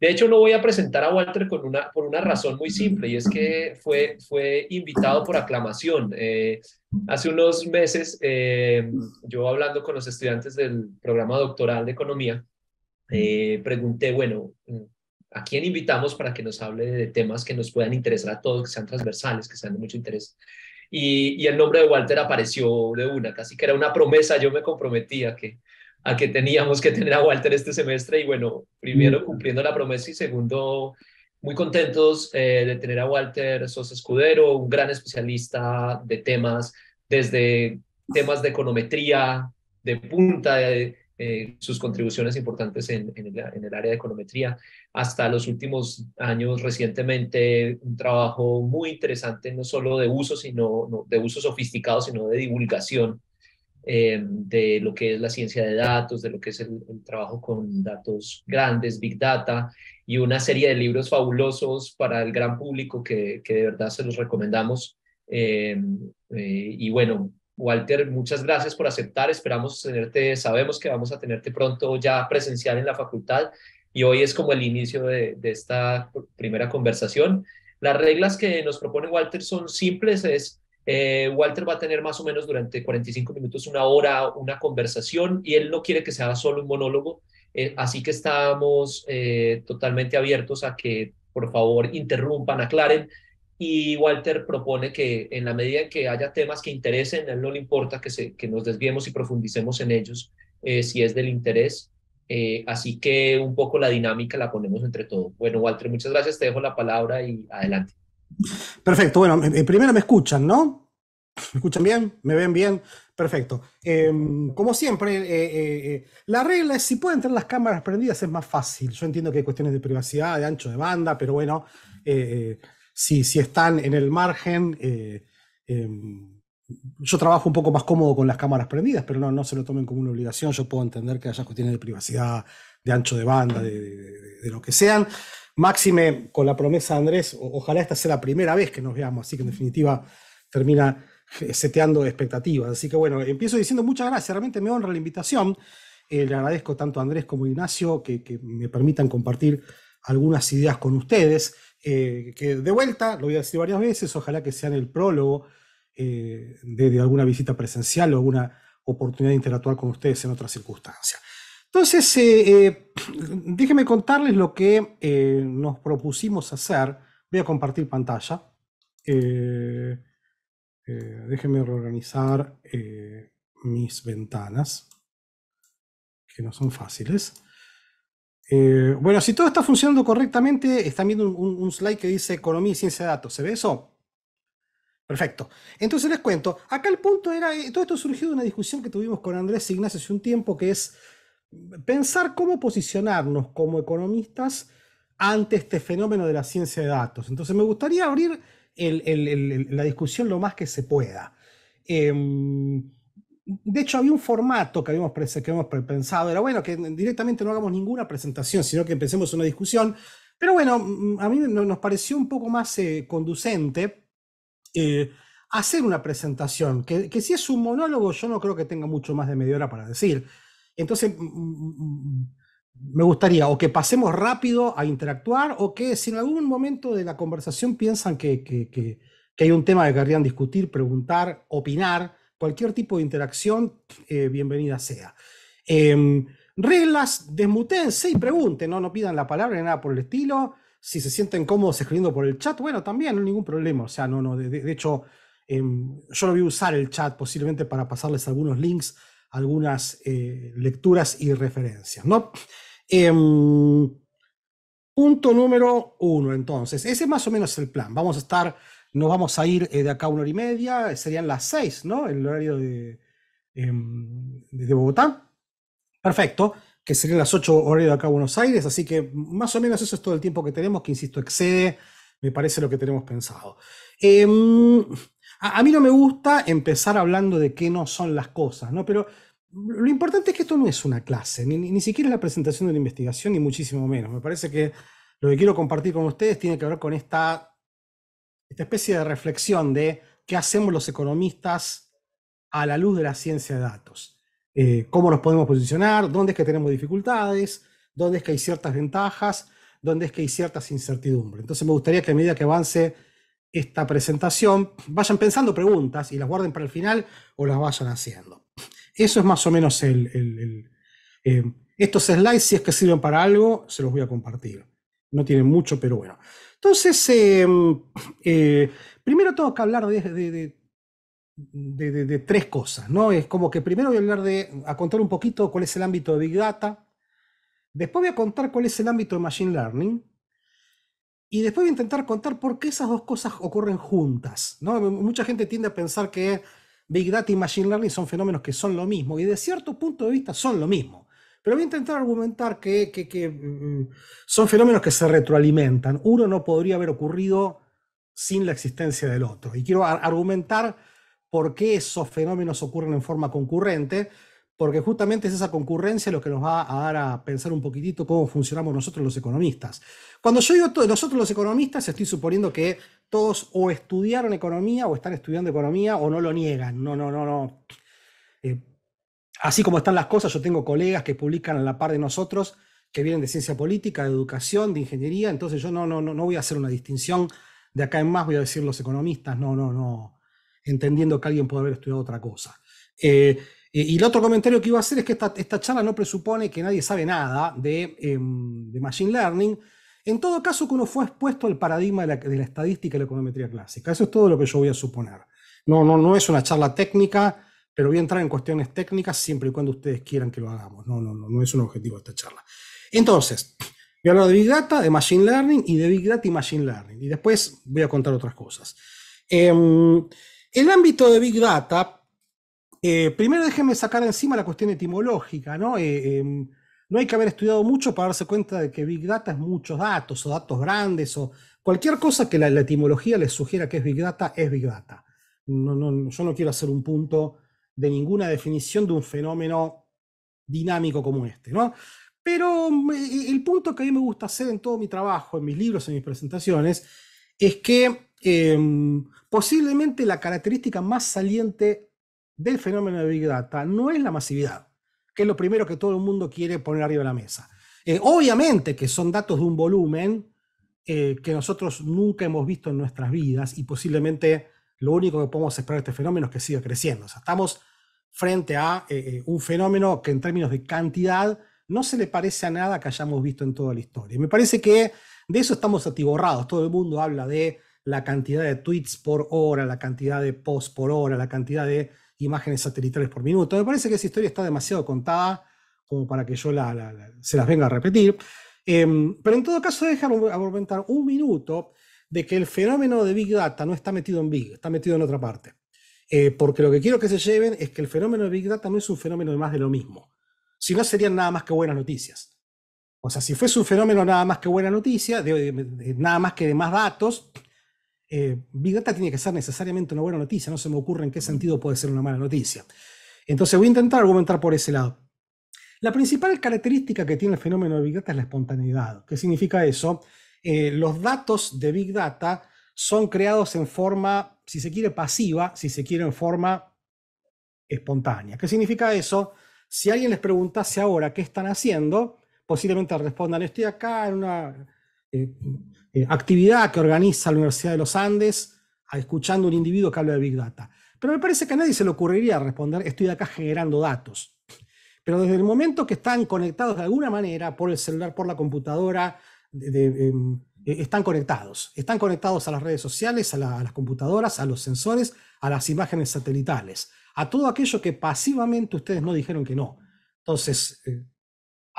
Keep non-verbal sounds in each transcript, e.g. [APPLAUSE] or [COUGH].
De hecho, no voy a presentar a Walter con una, por una razón muy simple, y es que fue, fue invitado por aclamación. Eh, hace unos meses, eh, yo hablando con los estudiantes del programa doctoral de economía, eh, pregunté, bueno, ¿a quién invitamos para que nos hable de temas que nos puedan interesar a todos, que sean transversales, que sean de mucho interés? Y, y el nombre de Walter apareció de una, casi que era una promesa, yo me comprometía que a que teníamos que tener a Walter este semestre y bueno, primero cumpliendo la promesa y segundo, muy contentos eh, de tener a Walter Sosa Escudero, un gran especialista de temas, desde temas de econometría, de punta, eh, sus contribuciones importantes en, el, área de econometría, hasta los últimos años recientemente un trabajo muy interesante, no solo de uso, sino de uso sofisticado, sino de divulgación eh, de lo que es la ciencia de datos, de lo que es el, trabajo con datos grandes, Big Data, y una serie de libros fabulosos para el gran público que, que de verdad se los recomendamos. Eh, eh, y bueno, Walter, muchas gracias por aceptar. Esperamos tenerte, sabemos que vamos a tenerte pronto ya presencial en la facultad y hoy es como el inicio de, de esta primera conversación. Las reglas que nos propone Walter son simples, es eh, Walter va a tener más o menos durante 45 minutos, una hora, una conversación y él no quiere que sea solo un monólogo, eh, así que estamos eh, totalmente abiertos a que por favor interrumpan, aclaren y Walter propone que en la medida en que haya temas que interesen, a él no le importa que, se, que nos desviemos y profundicemos en ellos si es del interés. así que un poco la dinámica la ponemos entre todos. Bueno, Walter, muchas gracias, te dejo la palabra y adelante. Perfecto, bueno, eh, eh, primero me escuchan, ¿no? ¿Me escuchan bien? ¿Me ven bien? Perfecto. Em, como siempre, eh, la regla es si pueden tener las cámaras prendidas es más fácil. Yo entiendo que hay cuestiones de privacidad, de ancho de banda, pero bueno, si, están en el margen, em, yo trabajo un poco más cómodo con las cámaras prendidas, pero no, no se lo tomen como una obligación. Yo puedo entender que haya cuestiones de privacidad, de ancho de banda, de lo que sean. Máxime, con la promesa de Andrés, ojalá esta sea la primera vez que nos veamos, así que en definitiva termina eh, seteando expectativas. Así que bueno, empiezo diciendo muchas gracias, realmente me honra la invitación. Eh, le agradezco tanto a Andrés como a Ignacio que, me permitan compartir algunas ideas con ustedes, eh, que de vuelta, lo voy a decir varias veces, ojalá que sean el prólogo de, de, alguna visita presencial o alguna oportunidad de interactuar con ustedes en otras circunstancias. Entonces, déjenme contarles lo que eh, nos propusimos hacer. Voy a compartir pantalla. Eh, eh, déjenme reorganizar mis ventanas, que no son fáciles. bueno, si todo está funcionando correctamente, están viendo un, un slide que dice Economía y Ciencia de Datos. ¿Se ve eso? Perfecto. Entonces les cuento, acá el punto era, todo esto surgió de una discusión que tuvimos con Andrés Ignacio hace un tiempo, que es pensar cómo posicionarnos como economistas ante este fenómeno de la ciencia de datos. Entonces me gustaría abrir la discusión lo más que se pueda. Em, de hecho, había un formato que habíamos, pensado, era bueno que directamente no hagamos ninguna presentación, sino que empecemos una discusión. Pero bueno, mm, a mí nos pareció un poco más eh, conducente eh, hacer una presentación, que, que si es un monólogo yo no creo que tenga mucho más de media hora para decir. Entonces, me gustaría o que pasemos rápido a interactuar o que si en algún momento de la conversación piensan que, hay un tema que querrían discutir, preguntar, opinar, cualquier tipo de interacción, eh, bienvenida sea. Em, reglas, desmutense y pregunten, ¿no? no pidan la palabra ni nada por el estilo. Si se sienten cómodos escribiendo por el chat, bueno, también, no hay ningún problema. O sea, no, no, de, hecho, em, yo lo voy a usar el chat posiblemente para pasarles algunos links algunas eh, lecturas y referencias. ¿no? Em, punto número uno, entonces, ese más o menos el plan. Vamos a estar, nos vamos a ir eh, de acá a una hora y media, serían las seis, ¿no? El horario de, em, Bogotá. Perfecto que serían las ocho horarios de acá a Buenos Aires, así que más o menos eso es todo el tiempo que tenemos, que insisto, excede, me parece lo que tenemos pensado. Em, a, a, mí no me gusta empezar hablando de qué no son las cosas, ¿no? Pero lo importante es que esto no es una clase, ni, siquiera es la presentación de una investigación, ni muchísimo menos. Me parece que lo que quiero compartir con ustedes tiene que ver con esta, esta especie de reflexión de qué hacemos los economistas a la luz de la ciencia de datos. Eh, cómo nos podemos posicionar, dónde es que tenemos dificultades, dónde es que hay ciertas ventajas, dónde es que hay ciertas incertidumbres. Entonces me gustaría que a medida que avance esta presentación, vayan pensando preguntas y las guarden para el final o las vayan haciendo. Eso es más o menos el... Eh, estos slides, si es que sirven para algo, se los voy a compartir. No tienen mucho, pero bueno. Entonces, em, eh, primero tengo que hablar de, de, tres cosas, ¿no? Es como que primero voy a hablar de, a contar un poquito cuál es el ámbito de Big Data. Después voy a contar cuál es el ámbito de Machine Learning. Y después voy a intentar contar por qué esas dos cosas ocurren juntas. Mucha gente tiende a pensar que Big Data y Machine Learning son fenómenos que son lo mismo y de cierto punto de vista son lo mismo. Pero voy a intentar argumentar que, que mm, son fenómenos que se retroalimentan. Uno no podría haber ocurrido sin la existencia del otro. Y quiero argumentar por qué esos fenómenos ocurren en forma concurrente, porque justamente es esa concurrencia lo que nos va a dar a pensar un poquitito cómo funcionamos nosotros los economistas. Cuando yo digo nosotros los economistas, estoy suponiendo que todos o estudiaron economía o están estudiando economía o no lo niegan. No, no, no, no. Eh, así como están las cosas, yo tengo colegas que publican a la par de nosotros que vienen de ciencia política, de educación, de ingeniería, entonces yo no, no, no, voy a hacer una distinción de acá en más, voy a decir los economistas, no, no, no, entendiendo que alguien puede haber estudiado otra cosa. Eh, eh, y el otro comentario que iba a hacer es que esta, charla no presupone que nadie sabe nada em, de, Machine Learning. En todo caso, que uno fue expuesto al paradigma de la, estadística y la econometría clásica. Eso es todo lo que yo voy a suponer. No, no, no es una charla técnica, pero voy a entrar en cuestiones técnicas siempre y cuando ustedes quieran que lo hagamos. No, no, no, es un objetivo esta charla. Entonces, voy a hablar de Big Data, de Machine Learning y de Big Data y Machine Learning. Y después voy a contar otras cosas. Em, el ámbito de Big Data eh, primero déjenme sacar encima la cuestión etimológica, eh, em, ¿no? hay que haber estudiado mucho para darse cuenta de que Big Data es muchos datos o datos grandes o cualquier cosa que la, etimología les sugiera que es Big Data, es Big Data. No, yo no quiero hacer un punto de ninguna definición de un fenómeno dinámico como este, Pero mm, eh, el punto que a mí me gusta hacer en todo mi trabajo, en mis libros, en mis presentaciones, es que em, posiblemente la característica más saliente del fenómeno de Big Data no es la masividad, que es lo primero que todo el mundo quiere poner arriba de la mesa. Eh, obviamente que son datos de un volumen eh, que nosotros nunca hemos visto en nuestras vidas y posiblemente lo único que podemos esperar de este fenómeno es que siga creciendo. O sea, estamos frente a eh, un fenómeno que en términos de cantidad no se le parece a nada que hayamos visto en toda la historia. Me parece que de eso estamos atiborrados. Todo el mundo habla de la cantidad de tweets por hora, la cantidad de posts por hora, la cantidad de imágenes satelitales por minuto. Me parece que esa historia está demasiado contada como para que yo se las venga a repetir. Em, pero en todo caso, déjame argumentar un minuto de que el fenómeno de Big Data no está metido en Big, está metido en otra parte. Eh, porque lo que quiero que se lleven es que el fenómeno de Big Data no es un fenómeno de más de lo mismo. Si no, serían nada más que buenas noticias. O sea, si fuese un fenómeno nada más que buena noticia, nada más que de más datos, eh, Big Data tiene que ser necesariamente una buena noticia, no se me ocurre en qué sentido puede ser una mala noticia. Entonces voy a intentar argumentar por ese lado. La principal característica que tiene el fenómeno de Big Data es la espontaneidad. ¿Qué significa eso? Eh, los datos de Big Data son creados en forma, si se quiere, pasiva, si se quiere, en forma espontánea. ¿Qué significa eso? Si alguien les preguntase ahora qué están haciendo, posiblemente respondan, estoy acá en una eh, eh, actividad que organiza la Universidad de los Andes escuchando a un individuo que habla de Big Data. Pero me parece que a nadie se le ocurriría responder, estoy acá generando datos. Pero desde el momento que están conectados de alguna manera por el celular, por la computadora, em, eh, están conectados. Están conectados a las redes sociales, a, las computadoras, a los sensores, a las imágenes satelitales, a todo aquello que pasivamente ustedes no dijeron que no. Entonces,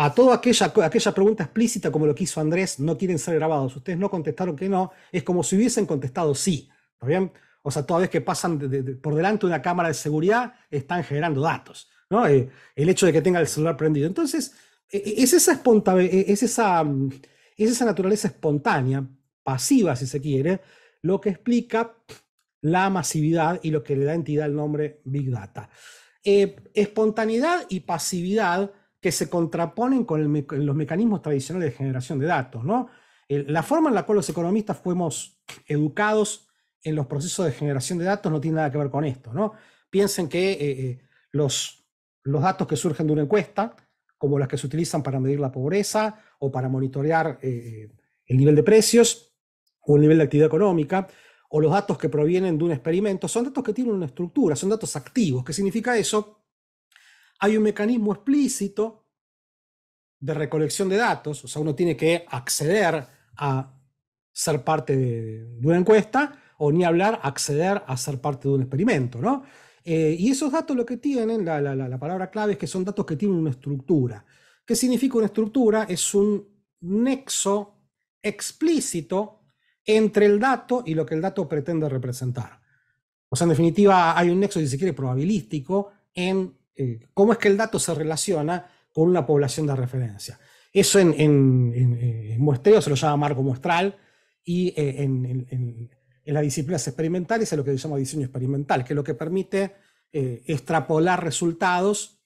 a toda aquella, aquella pregunta explícita como lo quiso Andrés, no quieren ser grabados. Ustedes no contestaron que no, es como si hubiesen contestado sí. bien? O sea, toda vez que pasan por delante de una cámara de seguridad, están generando datos. ¿no? Eh, el hecho de que tenga el celular prendido. Entonces, e, e, es esa, e, es, esa, es esa naturaleza espontánea, pasiva si se quiere, lo que explica la masividad y lo que le da entidad al nombre Big Data. Eh, espontaneidad y pasividad que se contraponen con los mecanismos tradicionales de generación de datos. ¿no? la forma en la cual los economistas fuimos educados en los procesos de generación de datos no tiene nada que ver con esto. ¿no? Piensen que eh, eh, los, los datos que surgen de una encuesta, como las que se utilizan para medir la pobreza o para monitorear eh, el nivel de precios o el nivel de actividad económica, o los datos que provienen de un experimento, son datos que tienen una estructura, son datos activos. ¿Qué significa eso? hay un mecanismo explícito de recolección de datos, o sea, uno tiene que acceder a ser parte de, una encuesta o ni hablar, acceder a ser parte de un experimento, ¿no? Eh, y esos datos lo que tienen, la, la, palabra clave es que son datos que tienen una estructura. ¿Qué significa una estructura? Es un nexo explícito entre el dato y lo que el dato pretende representar. O sea, en definitiva, hay un nexo, si se quiere, probabilístico en eh, cómo es que el dato se relaciona con una población de referencia. Eso en, eh, muestreo se lo llama marco muestral y eh, en, las disciplinas experimentales es lo que llamamos diseño experimental, que es lo que permite extrapolar resultados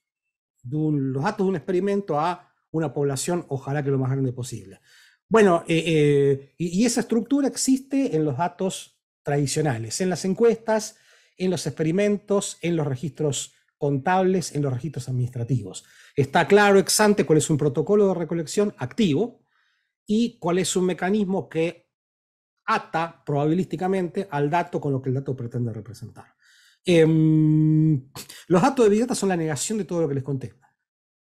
de los datos de un experimento a una población, ojalá que lo más grande posible. Bueno, y, y, esa estructura existe en los datos tradicionales, en las encuestas, en los experimentos, en los registros contables en los registros administrativos. Está claro ex ante cuál es un protocolo de recolección activo y cuál es un mecanismo que ata probabilísticamente al dato con lo que el dato pretende representar. Em, los datos de Big Data son la negación de todo lo que les conté.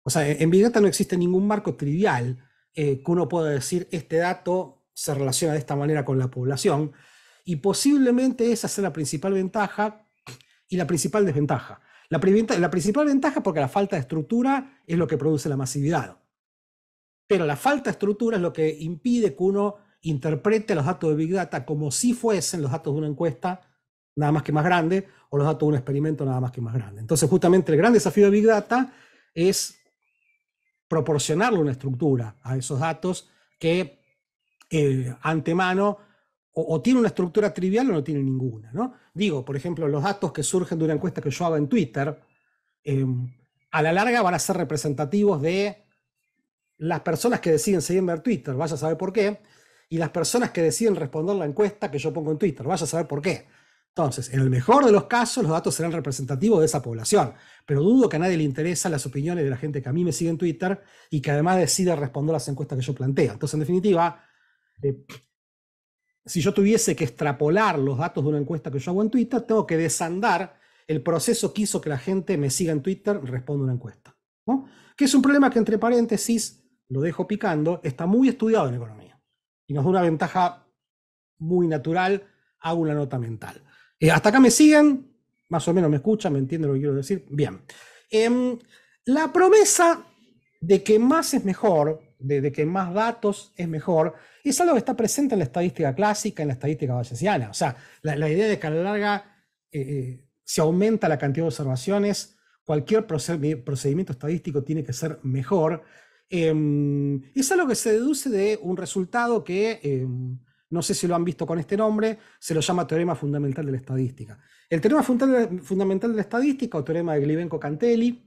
O sea, en Big Data no existe ningún marco trivial eh, que uno pueda decir este dato se relaciona de esta manera con la población y posiblemente esa sea la principal ventaja y la principal desventaja. La, principal ventaja es porque la falta de estructura es lo que produce la masividad. Pero la falta de estructura es lo que impide que uno interprete los datos de Big Data como si fuesen los datos de una encuesta nada más que más grande o los datos de un experimento nada más que más grande. Entonces justamente el gran desafío de Big Data es proporcionarle una estructura a esos datos que eh, antemano o, o, tiene una estructura trivial o no tiene ninguna. ¿no? Digo, por ejemplo, los datos que surgen de una encuesta que yo hago en Twitter, em, a la larga van a ser representativos de las personas que deciden seguirme en Twitter, vaya a saber por qué, y las personas que deciden responder la encuesta que yo pongo en Twitter, vaya a saber por qué. Entonces, en el mejor de los casos, los datos serán representativos de esa población, pero dudo que a nadie le interesa las opiniones de la gente que a mí me sigue en Twitter y que además decide responder las encuestas que yo planteo. Entonces, en definitiva, eh, si yo tuviese que extrapolar los datos de una encuesta que yo hago en Twitter, tengo que desandar el proceso que hizo que la gente me siga en Twitter, responda una encuesta. Que es un problema que, entre paréntesis, lo dejo picando, está muy estudiado en economía. Y nos da una ventaja muy natural, hago una nota mental. Eh, hasta acá me siguen, más o menos me escuchan, me entienden lo que quiero decir. Bien. Em, la promesa de que más es mejor de, que más datos es mejor, y es algo que está presente en la estadística clásica, en la estadística bayesiana. O sea, la, idea de que a la larga eh, eh, se aumenta la cantidad de observaciones, cualquier procedimiento estadístico tiene que ser mejor. Eh, es algo que se deduce de un resultado que, em, no sé si lo han visto con este nombre, se lo llama teorema fundamental de la estadística. El teorema fundamental de la estadística, o teorema de glivenko cantelli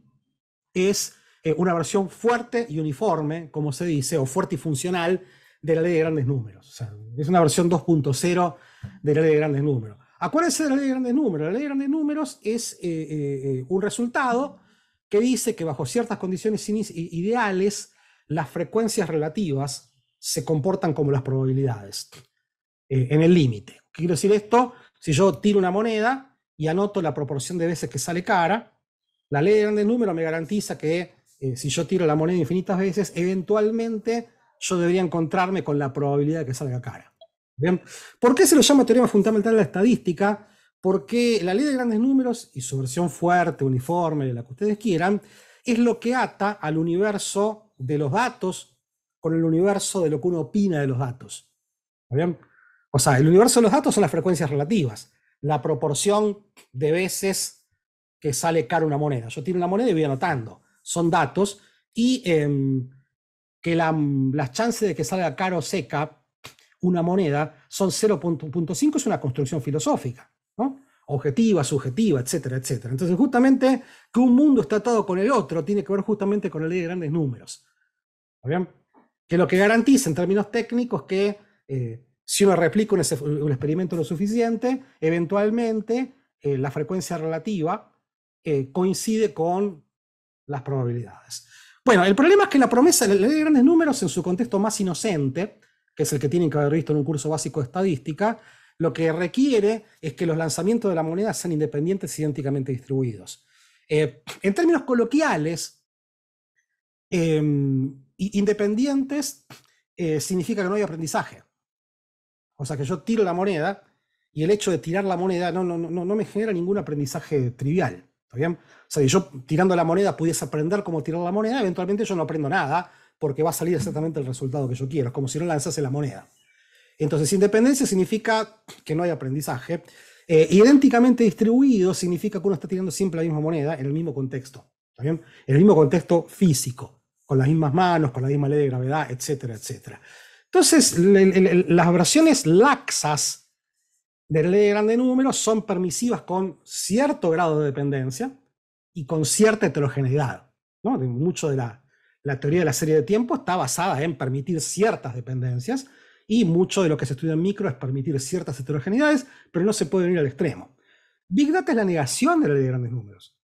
es eh, una versión fuerte y uniforme, como se dice, o fuerte y funcional de la ley de grandes números. es una versión 2.0 de la ley de grandes números. Acuérdense de la ley de grandes números. La ley de grandes números es eh, eh, un resultado que dice que bajo ciertas condiciones ideales, las frecuencias relativas se comportan como las probabilidades, en el límite. Quiero decir esto, si yo tiro una moneda y anoto la proporción de veces que sale cara, la ley de grandes números me garantiza que eh, si yo tiro la moneda infinitas veces, eventualmente yo debería encontrarme con la probabilidad de que salga cara. ¿Bien? ¿Por qué se lo llama teorema fundamental de la estadística? Porque la ley de grandes números y su versión fuerte, uniforme, de la que ustedes quieran, es lo que ata al universo de los datos con el universo de lo que uno opina de los datos. O sea, el universo de los datos son las frecuencias relativas, la proporción de veces que sale cara una moneda. Yo tiro una moneda y voy anotando son datos, y em, que la, las chances de que salga caro o seca una moneda son 0.5, es una construcción filosófica, objetiva, subjetiva, etcétera, etcétera. Entonces, justamente que un mundo está atado con el otro tiene que ver justamente con la ley de grandes números. Que lo que garantiza en términos técnicos que eh, si uno replica un, experimento lo suficiente, eventualmente eh, la frecuencia relativa eh, coincide con las probabilidades. Bueno, el problema es que la promesa, la ley de grandes números en su contexto más inocente, que es el que tienen que haber visto en un curso básico de estadística, lo que requiere es que los lanzamientos de la moneda sean independientes y e idénticamente distribuidos. Eh, en términos coloquiales, em, independientes eh, significa que no hay aprendizaje. O sea que yo tiro la moneda y el hecho de tirar la moneda no, no, no me genera ningún aprendizaje trivial. ¿Está bien? O sea, si yo tirando la moneda pudiese aprender cómo tirar la moneda, eventualmente yo no aprendo nada porque va a salir exactamente el resultado que yo quiero. Es como si no lanzase la moneda. Entonces, independencia significa que no hay aprendizaje. Eh, idénticamente distribuido significa que uno está tirando siempre la misma moneda en el mismo contexto. ¿Está bien? En el mismo contexto físico, con las mismas manos, con la misma ley de gravedad, etcétera, etcétera. Entonces, las versiones laxas de ley de grandes números, son permisivas con cierto grado de dependencia y con cierta heterogeneidad. ¿no? Mucho de la, la teoría de la serie de tiempo está basada en permitir ciertas dependencias y mucho de lo que se estudia en micro es permitir ciertas heterogeneidades, pero no se puede ir al extremo. Big Data es la negación de la ley de grandes números.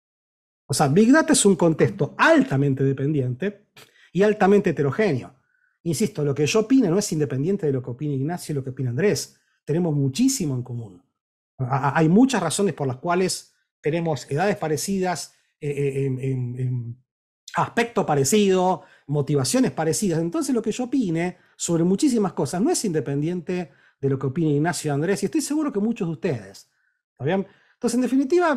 O sea, Big Data es un contexto altamente dependiente y altamente heterogéneo. Insisto, lo que yo opine no es independiente de lo que opina Ignacio y lo que opina Andrés tenemos muchísimo en común. hay muchas razones por las cuales tenemos edades parecidas, eh, eh, en, aspecto parecido, motivaciones parecidas. Entonces lo que yo opine sobre muchísimas cosas no es independiente de lo que opine Ignacio Andrés y estoy seguro que muchos de ustedes. Entonces, en definitiva,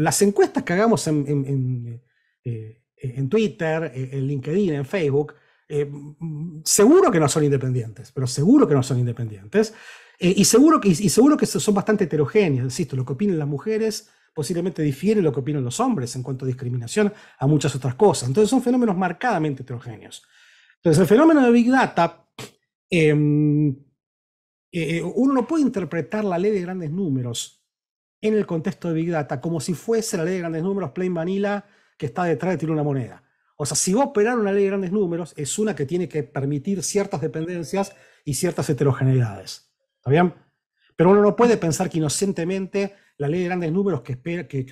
las encuestas que hagamos en, eh, Twitter, en LinkedIn, en Facebook, seguro que no son independientes, pero seguro que no son independientes. Eh, y, seguro que, y seguro que son bastante heterogéneos, insisto, lo que opinan las mujeres posiblemente difiere lo que opinan los hombres en cuanto a discriminación a muchas otras cosas. Entonces son fenómenos marcadamente heterogéneos. Entonces el fenómeno de Big Data, em, eh, eh, uno no puede interpretar la ley de grandes números en el contexto de Big Data como si fuese la ley de grandes números plain vanilla que está detrás de tirar una moneda. O sea, si va a operar una ley de grandes números, es una que tiene que permitir ciertas dependencias y ciertas heterogeneidades. Pero uno no puede pensar que inocentemente la ley de grandes números que,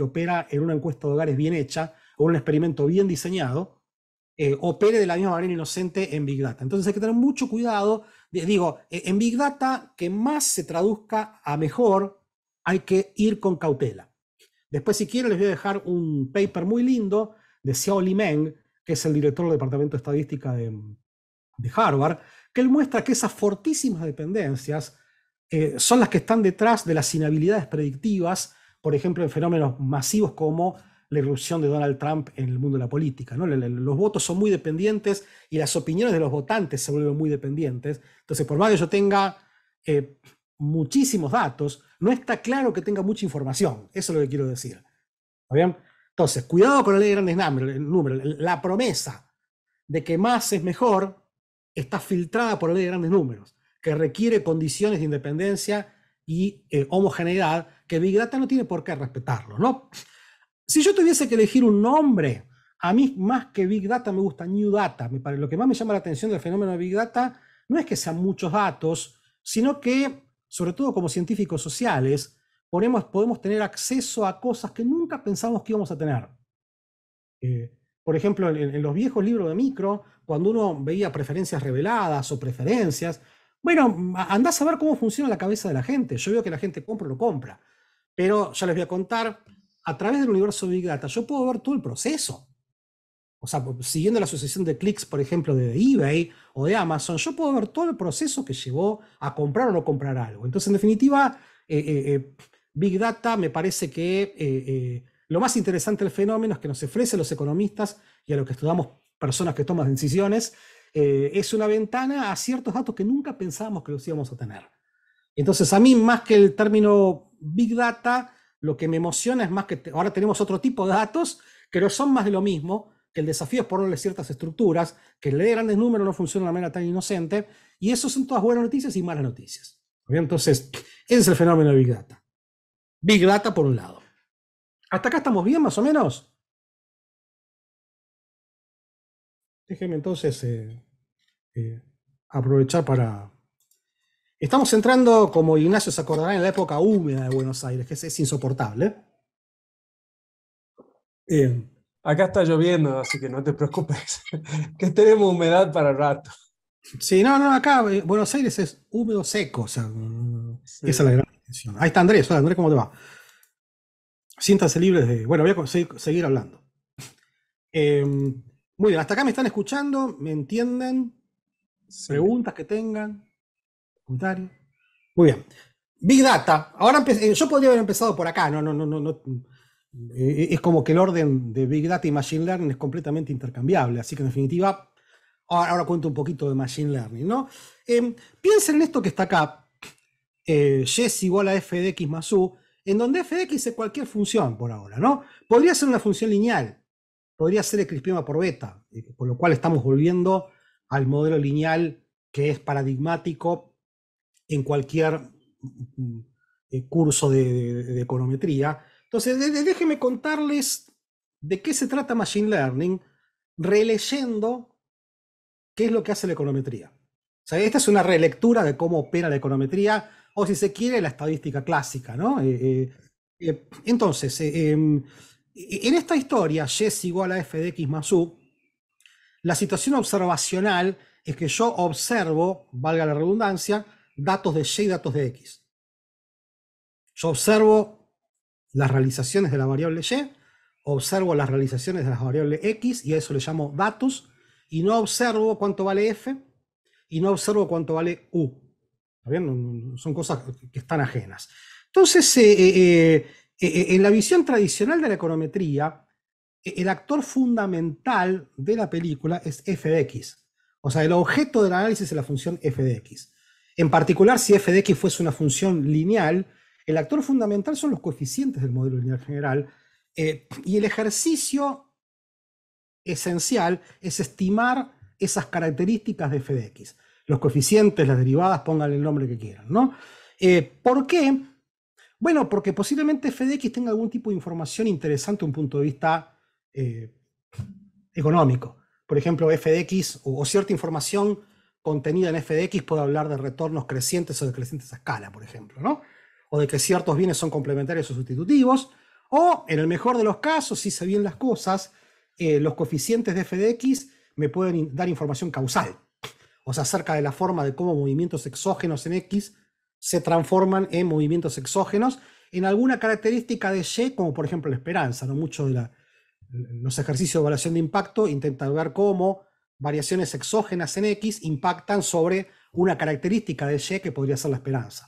opera en una encuesta de hogares bien hecha o un experimento bien diseñado eh, opere de la misma manera inocente en Big Data. Entonces hay que tener mucho cuidado. digo, e, en Big Data que más se traduzca a mejor, hay que ir con cautela. Después, si quiero, les voy a dejar un paper muy lindo de Xiao Limeng, que es el director del Departamento de Estadística de, de Harvard, que él muestra que esas fortísimas dependencias eh, son las que están detrás de las inhabilidades predictivas, por ejemplo, en fenómenos masivos como la irrupción de Donald Trump en el mundo de la política. Los votos son muy dependientes y las opiniones de los votantes se vuelven muy dependientes. Entonces, por más que yo tenga eh, muchísimos datos, no está claro que tenga mucha información. Eso es lo que quiero decir. bien? Entonces, cuidado con la ley de grandes números. La promesa de que más es mejor está filtrada por la ley de grandes números que requiere condiciones de independencia y eh, homogeneidad que Big Data no tiene por qué respetarlo, ¿no? Si yo tuviese que elegir un nombre, a mí más que Big Data me gusta New Data. lo que más me llama la atención del fenómeno de Big Data no es que sean muchos datos, sino que, sobre todo como científicos sociales, podemos, podemos tener acceso a cosas que nunca pensamos que íbamos a tener. Eh, por ejemplo, en los viejos libros de micro, cuando uno veía preferencias reveladas o preferencias, bueno, mm, andás a ver cómo funciona la cabeza de la gente. Yo veo que la gente compra o lo compra. Pero ya les voy a contar, a través del universo Big Data, yo puedo ver todo el proceso. O sea, siguiendo la asociación de clics, por ejemplo, de eBay o de Amazon, yo puedo ver todo el proceso que llevó a comprar o no comprar algo. Entonces, en definitiva, eh, eh, eh, Big Data me parece que lo más interesante del fenómeno es que nos ofrece a los economistas y a los que estudiamos personas que toman decisiones eh, es una ventana a ciertos datos que nunca pensábamos que los íbamos a tener. Entonces, a mí más que el término Big Data, lo que me emociona es más que ahora tenemos otro tipo de datos que no son más de lo mismo, que el desafío es ponerle ciertas estructuras, que leer grandes números no funciona de una manera tan inocente, y eso son todas buenas noticias y malas noticias. Entonces, ese es el fenómeno de Big Data. Big Data por un lado. ¿Hasta acá estamos bien, más o menos? Déjeme entonces eh, eh, aprovechar para... Estamos entrando, como Ignacio se acordará, en la época húmeda de Buenos Aires, que es, insoportable. Bien. Acá está lloviendo, así que no te preocupes, [LAUGHS] que tenemos humedad para rato. Sí, no, no, acá eh, Buenos Aires es húmedo seco, o sea, mm, esa es la gran intención. Ahí está Andrés, hola Andrés, ¿cómo te va? siéntase libre de... Bueno, voy a seguir hablando. Eh, muy bien, hasta acá me están escuchando, me entienden. Preguntas que tengan, comentarios. Muy bien. Big Data. Ahora eh, yo podría haber empezado por acá, no, no, no, no, no. Eh, es como que el orden de Big Data y Machine Learning es completamente intercambiable, así que en definitiva, ahora, cuento un poquito de Machine Learning, ¿no? Em, piensen en esto que está acá, y eh, es igual a f de x más u, en donde f de x es cualquier función por ahora, ¿no? Podría ser una función lineal, podría ser el crispema por beta, con eh, lo cual estamos volviendo al modelo lineal que es paradigmático en cualquier mm, eh, curso de, econometría. Entonces, déjenme contarles de qué se trata Machine Learning, releyendo qué es lo que hace la econometría. esta es una relectura de cómo opera la econometría, o si se quiere, la estadística clásica, eh, entonces, em, en esta historia, y es igual a f de x más U, la situación observacional es que yo observo, valga la redundancia, datos de Y y datos de X. Yo observo las realizaciones de la variable Y, observo las realizaciones de la variable X y a eso le llamo datos, y no observo cuánto vale F y no observo cuánto vale U. ¿Está Son cosas que están ajenas. Entonces, eh, eh, eh, eh, eh, en la visión tradicional de la econometría, e-, el actor fundamental de la película es f de x. O sea, el objeto del análisis es la función f de x. En particular, si f de x fuese una función lineal, el actor fundamental son los coeficientes del modelo lineal general. Eh, y el ejercicio esencial es estimar esas características de f de x. Los coeficientes, las derivadas, pongan el nombre que quieran. ¿no? ¿Por qué? Bueno, porque posiblemente x tenga algún tipo de información interesante un punto de vista eh, económico. Por ejemplo, FDX o, o, cierta información contenida en FDX puede hablar de retornos crecientes o decrecientes a escala, por ejemplo, ¿no? O de que ciertos bienes son complementarios o sustitutivos. O, en el mejor de los casos, si se bien las cosas, eh, los coeficientes de x me pueden dar información causal. O sea, acerca de la forma de cómo movimientos exógenos en X se transforman en movimientos exógenos en alguna característica de Y, como por ejemplo la esperanza, ¿no? Muchos de los ejercicios de evaluación de impacto intentan ver cómo variaciones exógenas en X impactan sobre una característica de Y que podría ser la esperanza.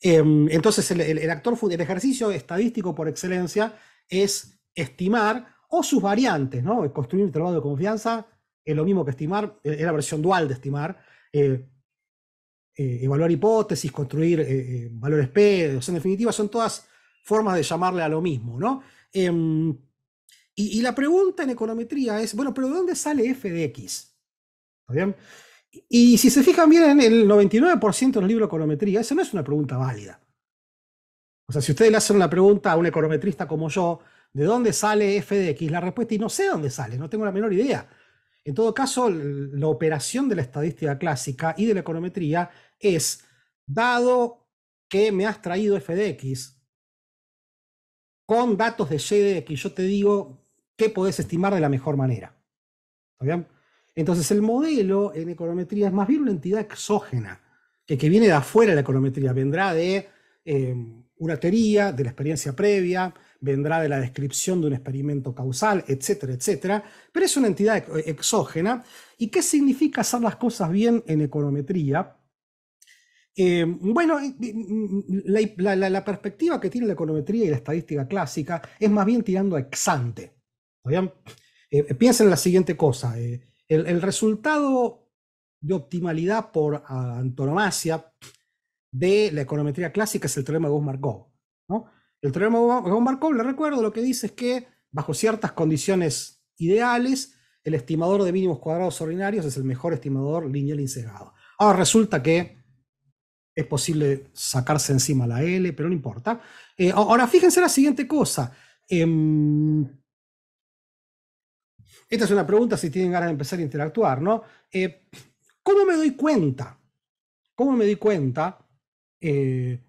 Em, entonces, el, actor, el ejercicio estadístico por excelencia es estimar o sus variantes, ¿no? Construir un intervalo de confianza es lo mismo que estimar, e, es la versión dual de estimar, eh, eh, evaluar hipótesis, construir eh, eh, valores P, en definitiva son todas formas de llamarle a lo mismo, ¿no? Em, y, la pregunta en econometría es, bueno, pero ¿de dónde sale f de x? Y, si se fijan bien en el 99% del libro de econometría, esa no es una pregunta válida. O sea, si ustedes le hacen la pregunta a un econometrista como yo, ¿de dónde sale f de x? La respuesta, y no sé dónde sale, no tengo la menor idea. En todo caso, la operación de la estadística clásica y de la econometría es, dado que me has traído f de x, con datos de y de x, yo te digo qué podés estimar de la mejor manera. Entonces, el modelo en econometría es más bien una entidad exógena, que, viene de afuera de la econometría, vendrá de eh, una teoría, de la experiencia previa, vendrá de la descripción de un experimento causal, etcétera, etcétera, pero es una entidad exógena. ¿Y qué significa hacer las cosas bien en econometría? Eh, bueno, eh, eh, la, perspectiva que tiene la econometría y la estadística clásica es más bien tirando a exante. piensen en la siguiente cosa. el, resultado de optimalidad por antonomasia de la econometría clásica es el teorema de Gauss-Markov. El teorema de le recuerdo, lo que dice es que bajo ciertas condiciones ideales, el estimador de mínimos cuadrados ordinarios es el mejor estimador lineal insegado. Ahora resulta que es posible sacarse encima la L, pero no importa. Eh, ahora fíjense la siguiente cosa. Em, esta es una pregunta si tienen ganas de empezar a interactuar, ¿no? Eh, ¿Cómo me doy cuenta? ¿Cómo me doy cuenta? Eh,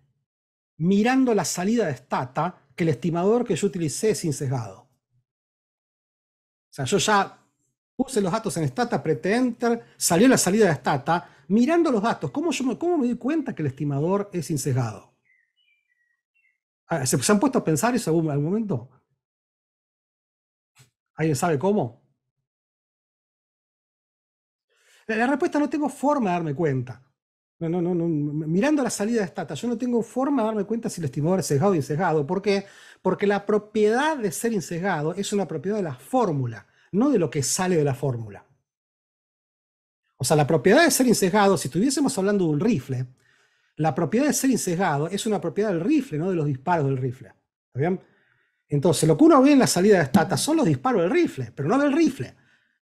mirando la salida de Stata que el estimador que yo utilicé sin sesgado. O sea, yo ya puse los datos en Stata, prete Enter, salió la salida de Stata, mirando los datos, ¿cómo, me, cómo me di cuenta que el estimador es sin ah, ¿Se, ¿Se han puesto a pensar eso algún, algún momento? ¿Alguien sabe cómo? la respuesta no tengo forma de darme cuenta. No, no, no, Mirando la salida de Stata, yo no tengo forma de darme cuenta si el estimador es sesgado o insesgado. ¿Por qué? Porque la propiedad de ser insegado es una propiedad de la fórmula, no de lo que sale de la fórmula. O sea, la propiedad de ser insegado si estuviésemos hablando de un rifle, la propiedad de ser insegado es una propiedad del rifle, no de los disparos del rifle. ¿Está bien? Entonces, lo que uno ve en la salida de Stata son los disparos del rifle, pero no del rifle.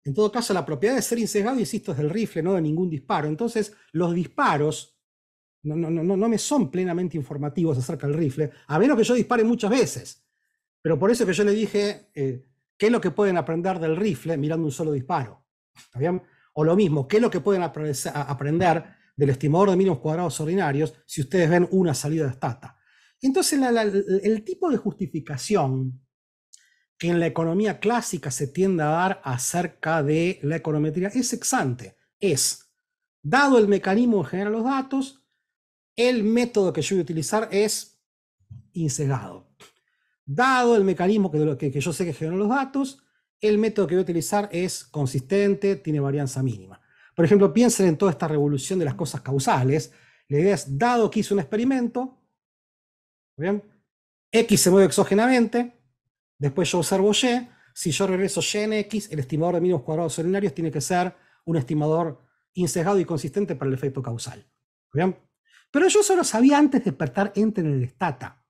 En todo caso, la propiedad de ser insegado, insisto, es del rifle, no de ningún disparo. Entonces, los disparos no, no, no, no me son plenamente informativos acerca del rifle, a menos que yo dispare muchas veces. Pero por eso que yo le dije, eh, ¿qué es lo que pueden aprender del rifle mirando un solo disparo? ¿Está O lo mismo, ¿qué es lo que pueden aprender del estimador de mínimos cuadrados ordinarios si ustedes ven una salida de estata? Entonces, el tipo de justificación que en la economía clásica se tiende a dar acerca de la econometría es exante. Es, dado el mecanismo que generar los datos, el método que yo voy a utilizar es insegado. Dado el mecanismo que, yo sé que genera los datos, el método que voy a utilizar es consistente, tiene varianza mínima. Por ejemplo, piensen en toda esta revolución de las cosas causales. La idea es, dado que hice un experimento, ¿bien? X se mueve exógenamente, Después yo observo y. Si yo regreso y en x, el estimador de mínimos cuadrados ordinarios tiene que ser un estimador insesgado y consistente para el efecto causal. Pero yo solo sabía antes de despertar entre en el stata.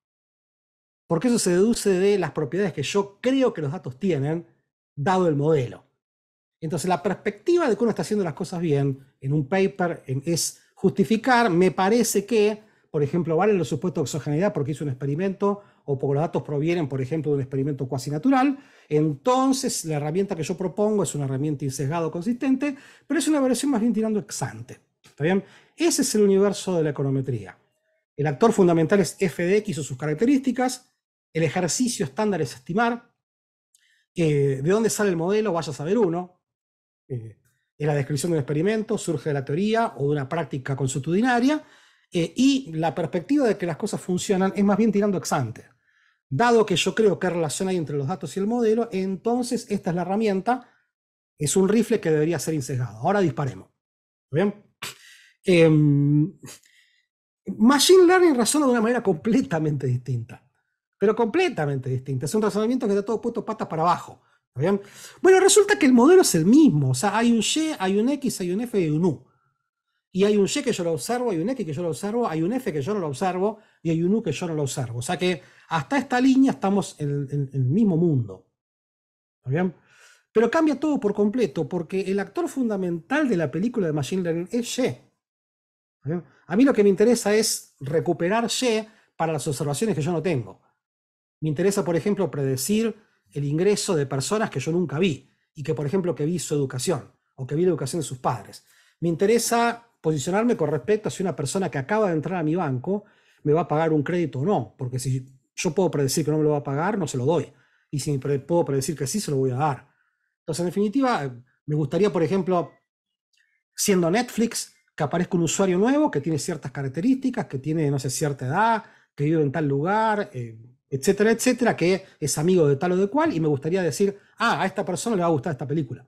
Porque eso se deduce de las propiedades que yo creo que los datos tienen, dado el modelo. Entonces, la perspectiva de que uno está haciendo las cosas bien en un paper es justificar. Me parece que, por ejemplo, valen los supuestos de exogeneidad porque hice un experimento o porque los datos provienen, por ejemplo, de un experimento cuasi natural, entonces la herramienta que yo propongo es una herramienta insegura consistente, pero es una variación más bien tirando exante. ¿Está Ese es el universo de la econometría. El actor fundamental es f de x o sus características, el ejercicio estándar es estimar, eh, de dónde sale el modelo, vaya a saber uno, eh, es la descripción de un experimento, surge de la teoría o de una práctica consuetudinaria, eh, y la perspectiva de que las cosas funcionan es más bien tirando exante. Dado que yo creo que hay relación entre los datos y el modelo, entonces esta es la herramienta, es un rifle que debería ser insegado. Ahora disparemos. ¿Bien? Em, machine Learning razona de una manera completamente distinta, pero completamente distinta. Es un razonamiento que está todo puesto patas para abajo. ¿Bien? Bueno, resulta que el modelo es el mismo, o sea, hay un Y, hay un X, hay un F y un U y hay un Y que yo lo observo, hay un X que yo lo observo, hay un F que yo no lo observo y hay un U que yo no lo observo. O sea que hasta esta línea estamos en, el mismo mundo. Pero cambia todo por completo porque el actor fundamental de la película de Machine Learning es Y. A mí lo que me interesa es recuperar Y para las observaciones que yo no tengo. Me interesa, por ejemplo, predecir el ingreso de personas que yo nunca vi y que, por ejemplo, que vi su educación o que vi la educación de sus padres. Me interesa posicionarme con respecto a si una persona que acaba de entrar a mi banco me va a pagar un crédito o no, porque si yo puedo predecir que no me lo va a pagar, no se lo doy. Y si puedo predecir que sí, se lo voy a dar. Entonces, en definitiva, me gustaría, por ejemplo, siendo Netflix, que aparezca un usuario nuevo que tiene ciertas características, que tiene, no sé, cierta edad, que vive en tal lugar, eh, etcétera, etcétera, que es amigo de tal o de cual, y me gustaría decir, ah, a esta persona le va a gustar esta película,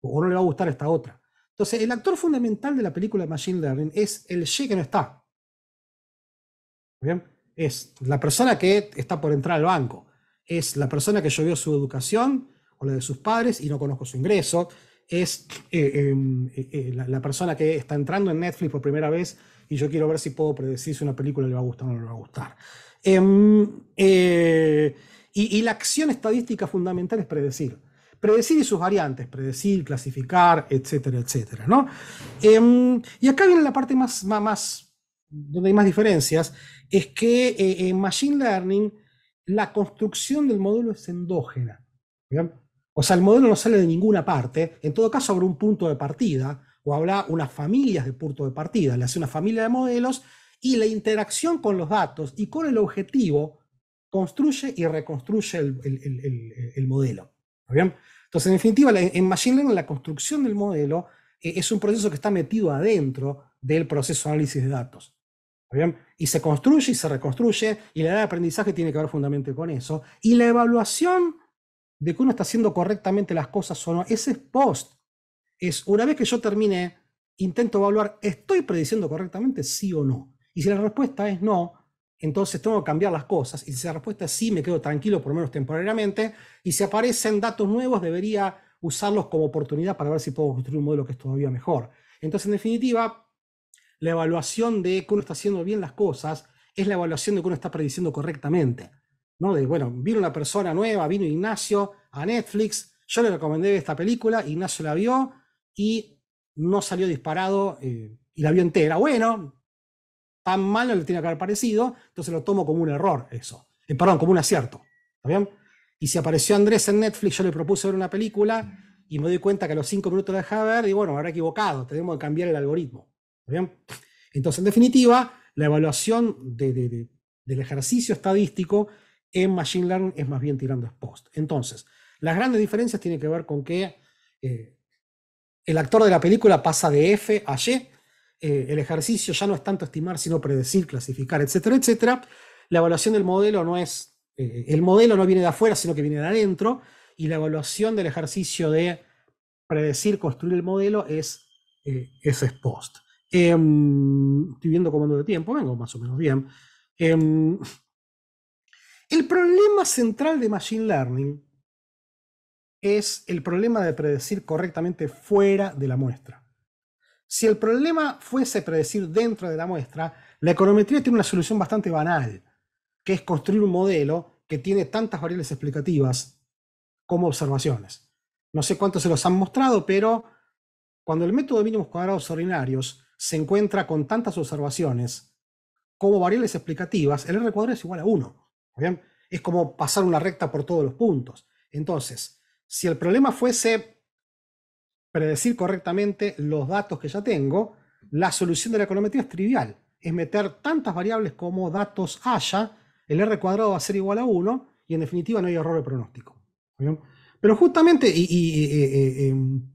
o no le va a gustar esta otra. Entonces, el actor fundamental de la película Machine Learning es el She que no está. ¿Bien? Es la persona que está por entrar al banco. Es la persona que llovió su educación o la de sus padres y no conozco su ingreso. Es eh, em, eh, eh, la, persona que está entrando en Netflix por primera vez y yo quiero ver si puedo predecir si una película le va a gustar o no le va a gustar. Em, y la acción estadística fundamental es predecir predecir y sus variantes, predecir, clasificar, etcétera, etcétera. ¿no? Em, y acá viene la parte más, más, donde hay más diferencias, es que eh, en Machine Learning la construcción del modelo es endógena. O sea, el modelo no sale de ninguna parte, en todo caso habrá un punto de partida, o habrá unas familias de punto de partida, le hace una familia de modelos, y la interacción con los datos y con el objetivo construye y reconstruye el, el modelo. ¿bien? Entonces, en definitiva, en Machine Learning la construcción del modelo eh, es un proceso que está metido adentro del proceso de análisis de datos. Y se construye y se reconstruye, y la edad de aprendizaje tiene que ver fundamentalmente con eso. Y la evaluación de que uno está haciendo correctamente las cosas o no, ese es post. Es una vez que yo termine, intento evaluar, ¿estoy prediciendo correctamente sí o no? Y si la respuesta es no, entonces tengo que cambiar las cosas. Y si la respuesta es sí, me quedo tranquilo por lo menos temporariamente. Y si aparecen datos nuevos, debería usarlos como oportunidad para ver si puedo construir un modelo que es todavía mejor. Entonces, en definitiva, la evaluación de que uno está haciendo bien las cosas es la evaluación de que uno está prediciendo correctamente. ¿no? De, bueno, vino una persona nueva, vino Ignacio a Netflix, yo le recomendé esta película, Ignacio la vio y no salió disparado eh, y la vio entera. Bueno, tan malo le tiene que haber parecido, entonces lo tomo como un error eso. Eh, perdón, como un acierto. ¿Está bien? Y si apareció Andrés en Netflix, yo le propuse ver una película y me doy cuenta que a los cinco minutos la dejaba ver, y bueno, me habrá equivocado, tenemos que cambiar el algoritmo. ¿Está bien? Entonces, en definitiva, la evaluación del ejercicio estadístico en Machine Learning es más bien tirando post. Entonces, las grandes diferencias tienen que ver con que eh, el actor de la película pasa de F a Y, eh, el ejercicio ya no es tanto estimar, sino predecir, clasificar, etcétera, etcétera. La evaluación del modelo no es, eh, el modelo no viene de afuera, sino que viene de adentro, y la evaluación del ejercicio de predecir, construir el modelo es, eh, post. Em, estoy viendo comando de tiempo, vengo más o menos bien. Em, el problema central de Machine Learning es el problema de predecir correctamente fuera de la muestra. Si el problema fuese predecir dentro de la muestra, la econometría tiene una solución bastante banal, que es construir un modelo que tiene tantas variables explicativas como observaciones. No sé cuántos se los han mostrado, pero cuando el método de mínimos cuadrados ordinarios se encuentra con tantas observaciones como variables explicativas, el R cuadrado es igual a 1. Es como pasar una recta por todos los puntos. Entonces, si el problema fuese predecir correctamente los datos que ya tengo, la solución de la econometría es trivial. Es meter tantas variables como datos haya, el R cuadrado va a ser igual a 1 y en definitiva no hay error de pronóstico. Pero justamente eh, eh, eh, em,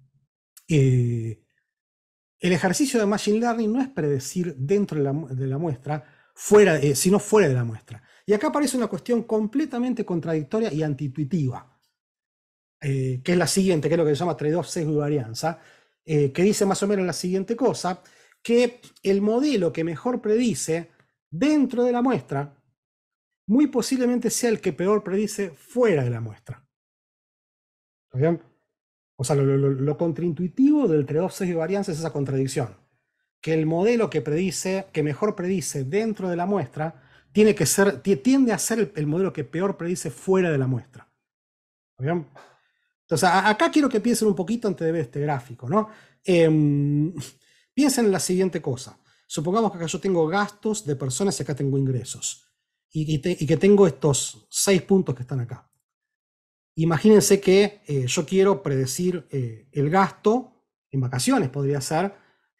el ejercicio de Machine Learning no es predecir dentro de la, muestra, fuera, sino fuera de la muestra. Y acá aparece una cuestión completamente contradictoria y antituitiva. Eh, que es la siguiente, que es lo que se llama trade-off, sesgo y varianza, eh, que dice más o menos la siguiente cosa, que el modelo que mejor predice dentro de la muestra, muy posiblemente sea el que peor predice fuera de la muestra. ¿Está bien? O sea, lo, contraintuitivo del trade-off, sesgo y varianza es esa contradicción. Que el modelo que predice, que mejor predice dentro de la muestra, tiene que ser, tiende a ser el, el modelo que peor predice fuera de la muestra. ¿Está bien? Entonces, acá quiero que piensen un poquito antes de ver este gráfico, ¿no? Em, [LAUGHS] piensen en la siguiente cosa. Supongamos que acá yo tengo gastos de personas y acá tengo ingresos. Y, que tengo estos seis puntos que están acá. Imagínense que eh, yo quiero predecir eh, el gasto, en vacaciones podría ser,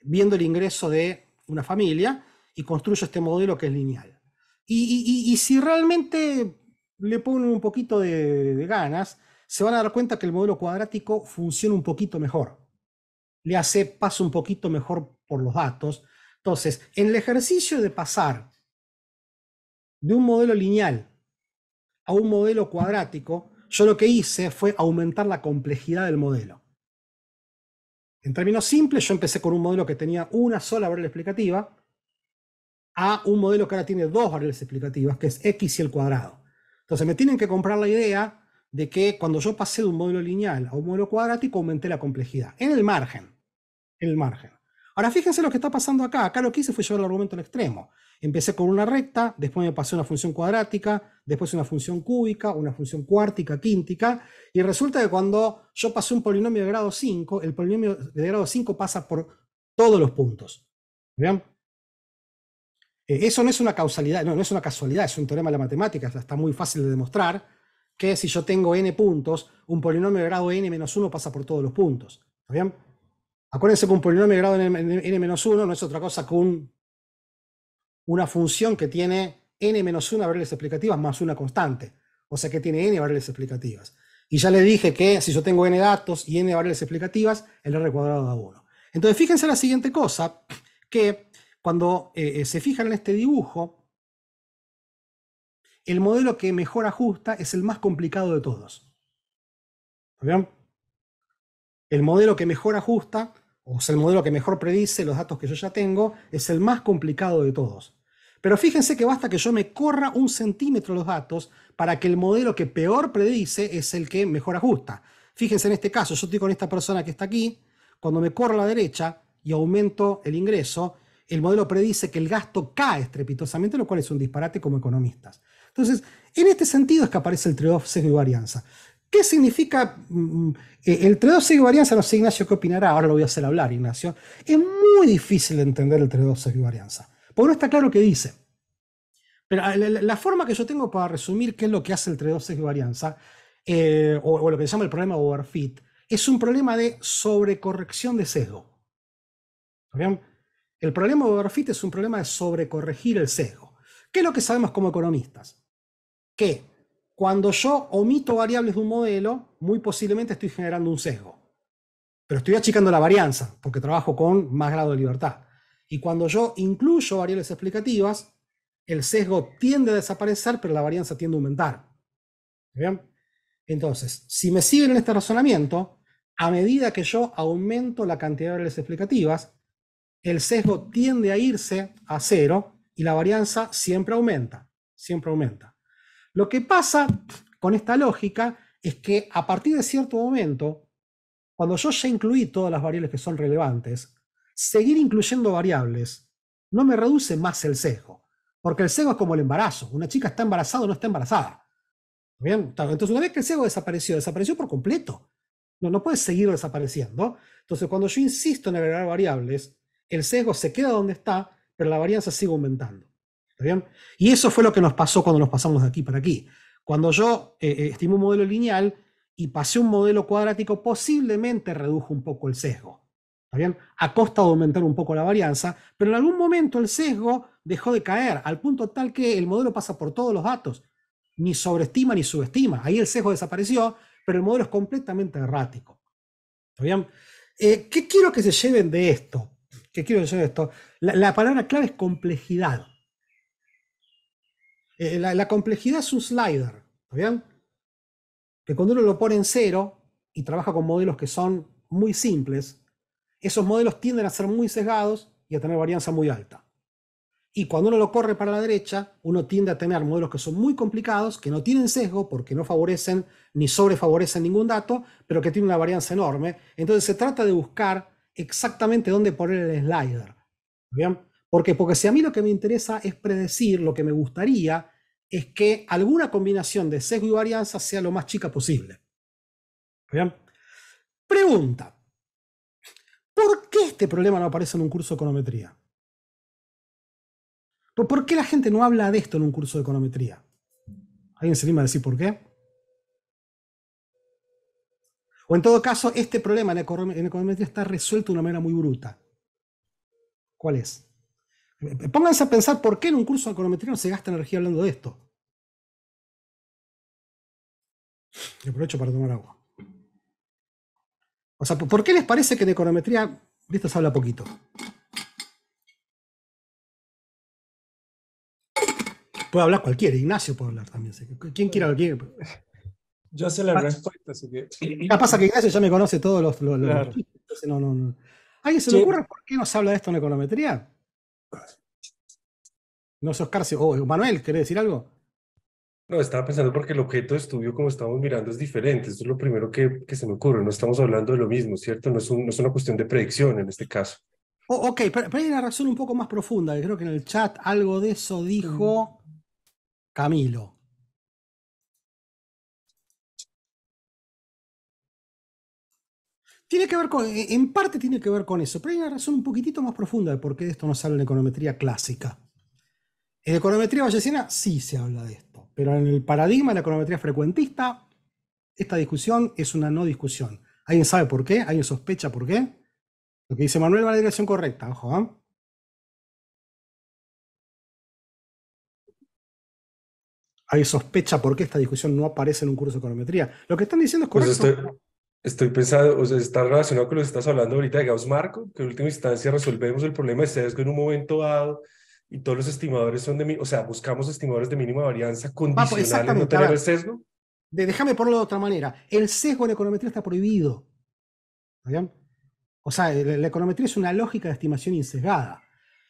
viendo el ingreso de una familia y construyo este modelo que es lineal. Y, si realmente le ponen un poquito de ganas, se van a dar cuenta que el modelo cuadrático funciona un poquito mejor. Le hace paso un poquito mejor por los datos. Entonces, en el ejercicio de pasar de un modelo lineal a un modelo cuadrático, yo lo que hice fue aumentar la complejidad del modelo. En términos simples, yo empecé con un modelo que tenía una sola variable explicativa a un modelo que ahora tiene dos variables explicativas, que es x y el cuadrado. Entonces me tienen que comprar la idea de que cuando yo pasé de un modelo lineal a un modelo cuadrático aumenté la complejidad, en el margen, en el margen. Ahora fíjense lo que está pasando acá, acá lo que hice fue llevar el argumento al extremo. Empecé con una recta, después me pasé una función cuadrática, después una función cúbica, una función cuártica, quíntica, y resulta que cuando yo pasé un polinomio de grado 5, el polinomio de grado 5 pasa por todos los puntos. ¿Vean? Eh, eso no es una causalidad, no, no es una casualidad, es un teorema de la matemática, está muy fácil de demostrar, que si yo tengo n puntos, un polinomio de grado n 1 pasa por todos los puntos. ¿Está bien? Acuérdense que un polinomio de grado n 1 no es otra cosa que una función que tiene n menos 1 variables explicativas más una constante. O sea que tiene n variables explicativas. Y ya les dije que si yo tengo n datos y n variables explicativas, el r cuadrado da 1. Entonces fíjense la siguiente cosa, que cuando eh, eh, se fijan en este dibujo, el modelo que mejor ajusta es el más complicado de todos. ¿Bien? El modelo que mejor ajusta, o sea, el modelo que mejor predice los datos que yo ya tengo, es el más complicado de todos. Pero fíjense que basta que yo me corra un centímetro los datos para que el modelo que peor predice es el que mejor ajusta. Fíjense en este caso, yo estoy con esta persona que está aquí, cuando me corro a la derecha y aumento el ingreso, el modelo predice que el gasto cae estrepitosamente, lo cual es un disparate como economistas. Entonces, en este sentido es que aparece el 3 off sesgo y varianza. ¿Qué significa mm, eh, el 3 off sesgo y varianza? No sé, Ignacio, qué opinará. Ahora lo voy a hacer hablar, Ignacio. Es muy difícil entender el trade-off sesgo y varianza, porque no está claro qué dice. Pero ah, la, forma que yo tengo para resumir qué es lo que hace el 3 off sesgo y varianza, eh, o, lo que se llama el problema de overfit, es un problema de sobrecorrección de sesgo. ¿Bien? El problema de overfit es un problema de sobrecorregir el sesgo. ¿Qué es lo que sabemos como economistas? que cuando yo omito variables de un modelo, muy posiblemente estoy generando un sesgo. Pero estoy achicando la varianza, porque trabajo con más grado de libertad. Y cuando yo incluyo variables explicativas, el sesgo tiende a desaparecer, pero la varianza tiende a aumentar. ¿Bien? Entonces, si me siguen en este razonamiento, a medida que yo aumento la cantidad de variables explicativas, el sesgo tiende a irse a cero y la varianza siempre aumenta, siempre aumenta. Lo que pasa con esta lógica es que a partir de cierto momento, cuando yo ya incluí todas las variables que son relevantes, seguir incluyendo variables no me reduce más el sesgo, porque el sesgo es como el embarazo, una chica está embarazada o no está embarazada. Entonces, una vez que el sesgo desapareció, desapareció por completo. No, no puede seguir desapareciendo. Entonces, cuando yo insisto en agregar variables, el sesgo se queda donde está, pero la varianza sigue aumentando. ¿Está bien? Y eso fue lo que nos pasó cuando nos pasamos de aquí para aquí. Cuando yo eh, eh, estimé un modelo lineal y pasé un modelo cuadrático, posiblemente redujo un poco el sesgo. ¿Está bien? A costa de aumentar un poco la varianza, pero en algún momento el sesgo dejó de caer, al punto tal que el modelo pasa por todos los datos, ni sobreestima ni subestima. Ahí el sesgo desapareció, pero el modelo es completamente errático. ¿Está bien? Eh, ¿Qué quiero que se lleven de esto? ¿Qué quiero que se lleven de esto? la palabra clave es complejidad. Eh, la, complejidad es un slider, ¿está bien? Que cuando uno lo pone en cero y trabaja con modelos que son muy simples, esos modelos tienden a ser muy sesgados y a tener varianza muy alta. Y cuando uno lo corre para la derecha, uno tiende a tener modelos que son muy complicados, que no tienen sesgo porque no favorecen ni sobrefavorecen ningún dato, pero que tienen una varianza enorme. Entonces se trata de buscar exactamente dónde poner el slider. ¿Bien? ¿Por qué? Porque si a mí lo que me interesa es predecir, lo que me gustaría es que alguna combinación de sesgo y varianza sea lo más chica posible. Pregunta. ¿Por qué este problema no aparece en un curso de econometría? ¿Por qué la gente no habla de esto en un curso de econometría? ¿Alguien se anima a decir por qué? O en todo caso, este problema en econometría está resuelto de una manera muy bruta. ¿Cuál es? Pónganse a pensar por qué en un curso de econometría no se gasta energía hablando de esto. Y aprovecho para tomar agua. O sea, ¿por qué les parece que de econometría de esto se habla poquito? Puede hablar cualquiera, Ignacio puede hablar también. ¿Quién quiera? Quién? Yo sé la respuesta, así que. La pasa que Ignacio ya me conoce todos los. ¿A alguien se le ocurre por qué no se habla de esto en econometría? No sos Carce. Manuel, ¿querés decir algo? No, estaba pensando porque el objeto de estudio, como estamos mirando, es diferente. Eso es lo primero que, se me ocurre. No estamos hablando de lo mismo, ¿cierto? No es, una cuestión de predicción en este caso. ok, pero, pero, hay una razón un poco más profunda. Creo que en el chat algo de eso dijo mm. Camilo. Tiene que ver con, eh, en parte tiene que ver con eso, pero hay una razón un poquitito más profunda de por qué esto no se habla en econometría clásica. En econometría bayesiana sí se habla de esto, pero en el paradigma de la econometría frecuentista, esta discusión es una no discusión. ¿Alguien sabe por qué? ¿Alguien sospecha por qué? Lo que dice Manuel va en la dirección correcta, ojo. ¿eh? ¿Alguien sospecha por qué esta discusión no aparece en un curso de econometría? Lo que están diciendo es pues correcto. Estoy pensando, o sea, está relacionado con lo que estás hablando ahorita de Gauss-Marco, que en última instancia resolvemos el problema de sesgo en un momento dado y todos los estimadores son de, o sea, buscamos estimadores de mínima varianza pues, condicional no tener el sesgo. De, déjame ponerlo de otra manera. El sesgo en econometría está prohibido. ¿Bien? O sea, la, econometría es una lógica de estimación insesgada.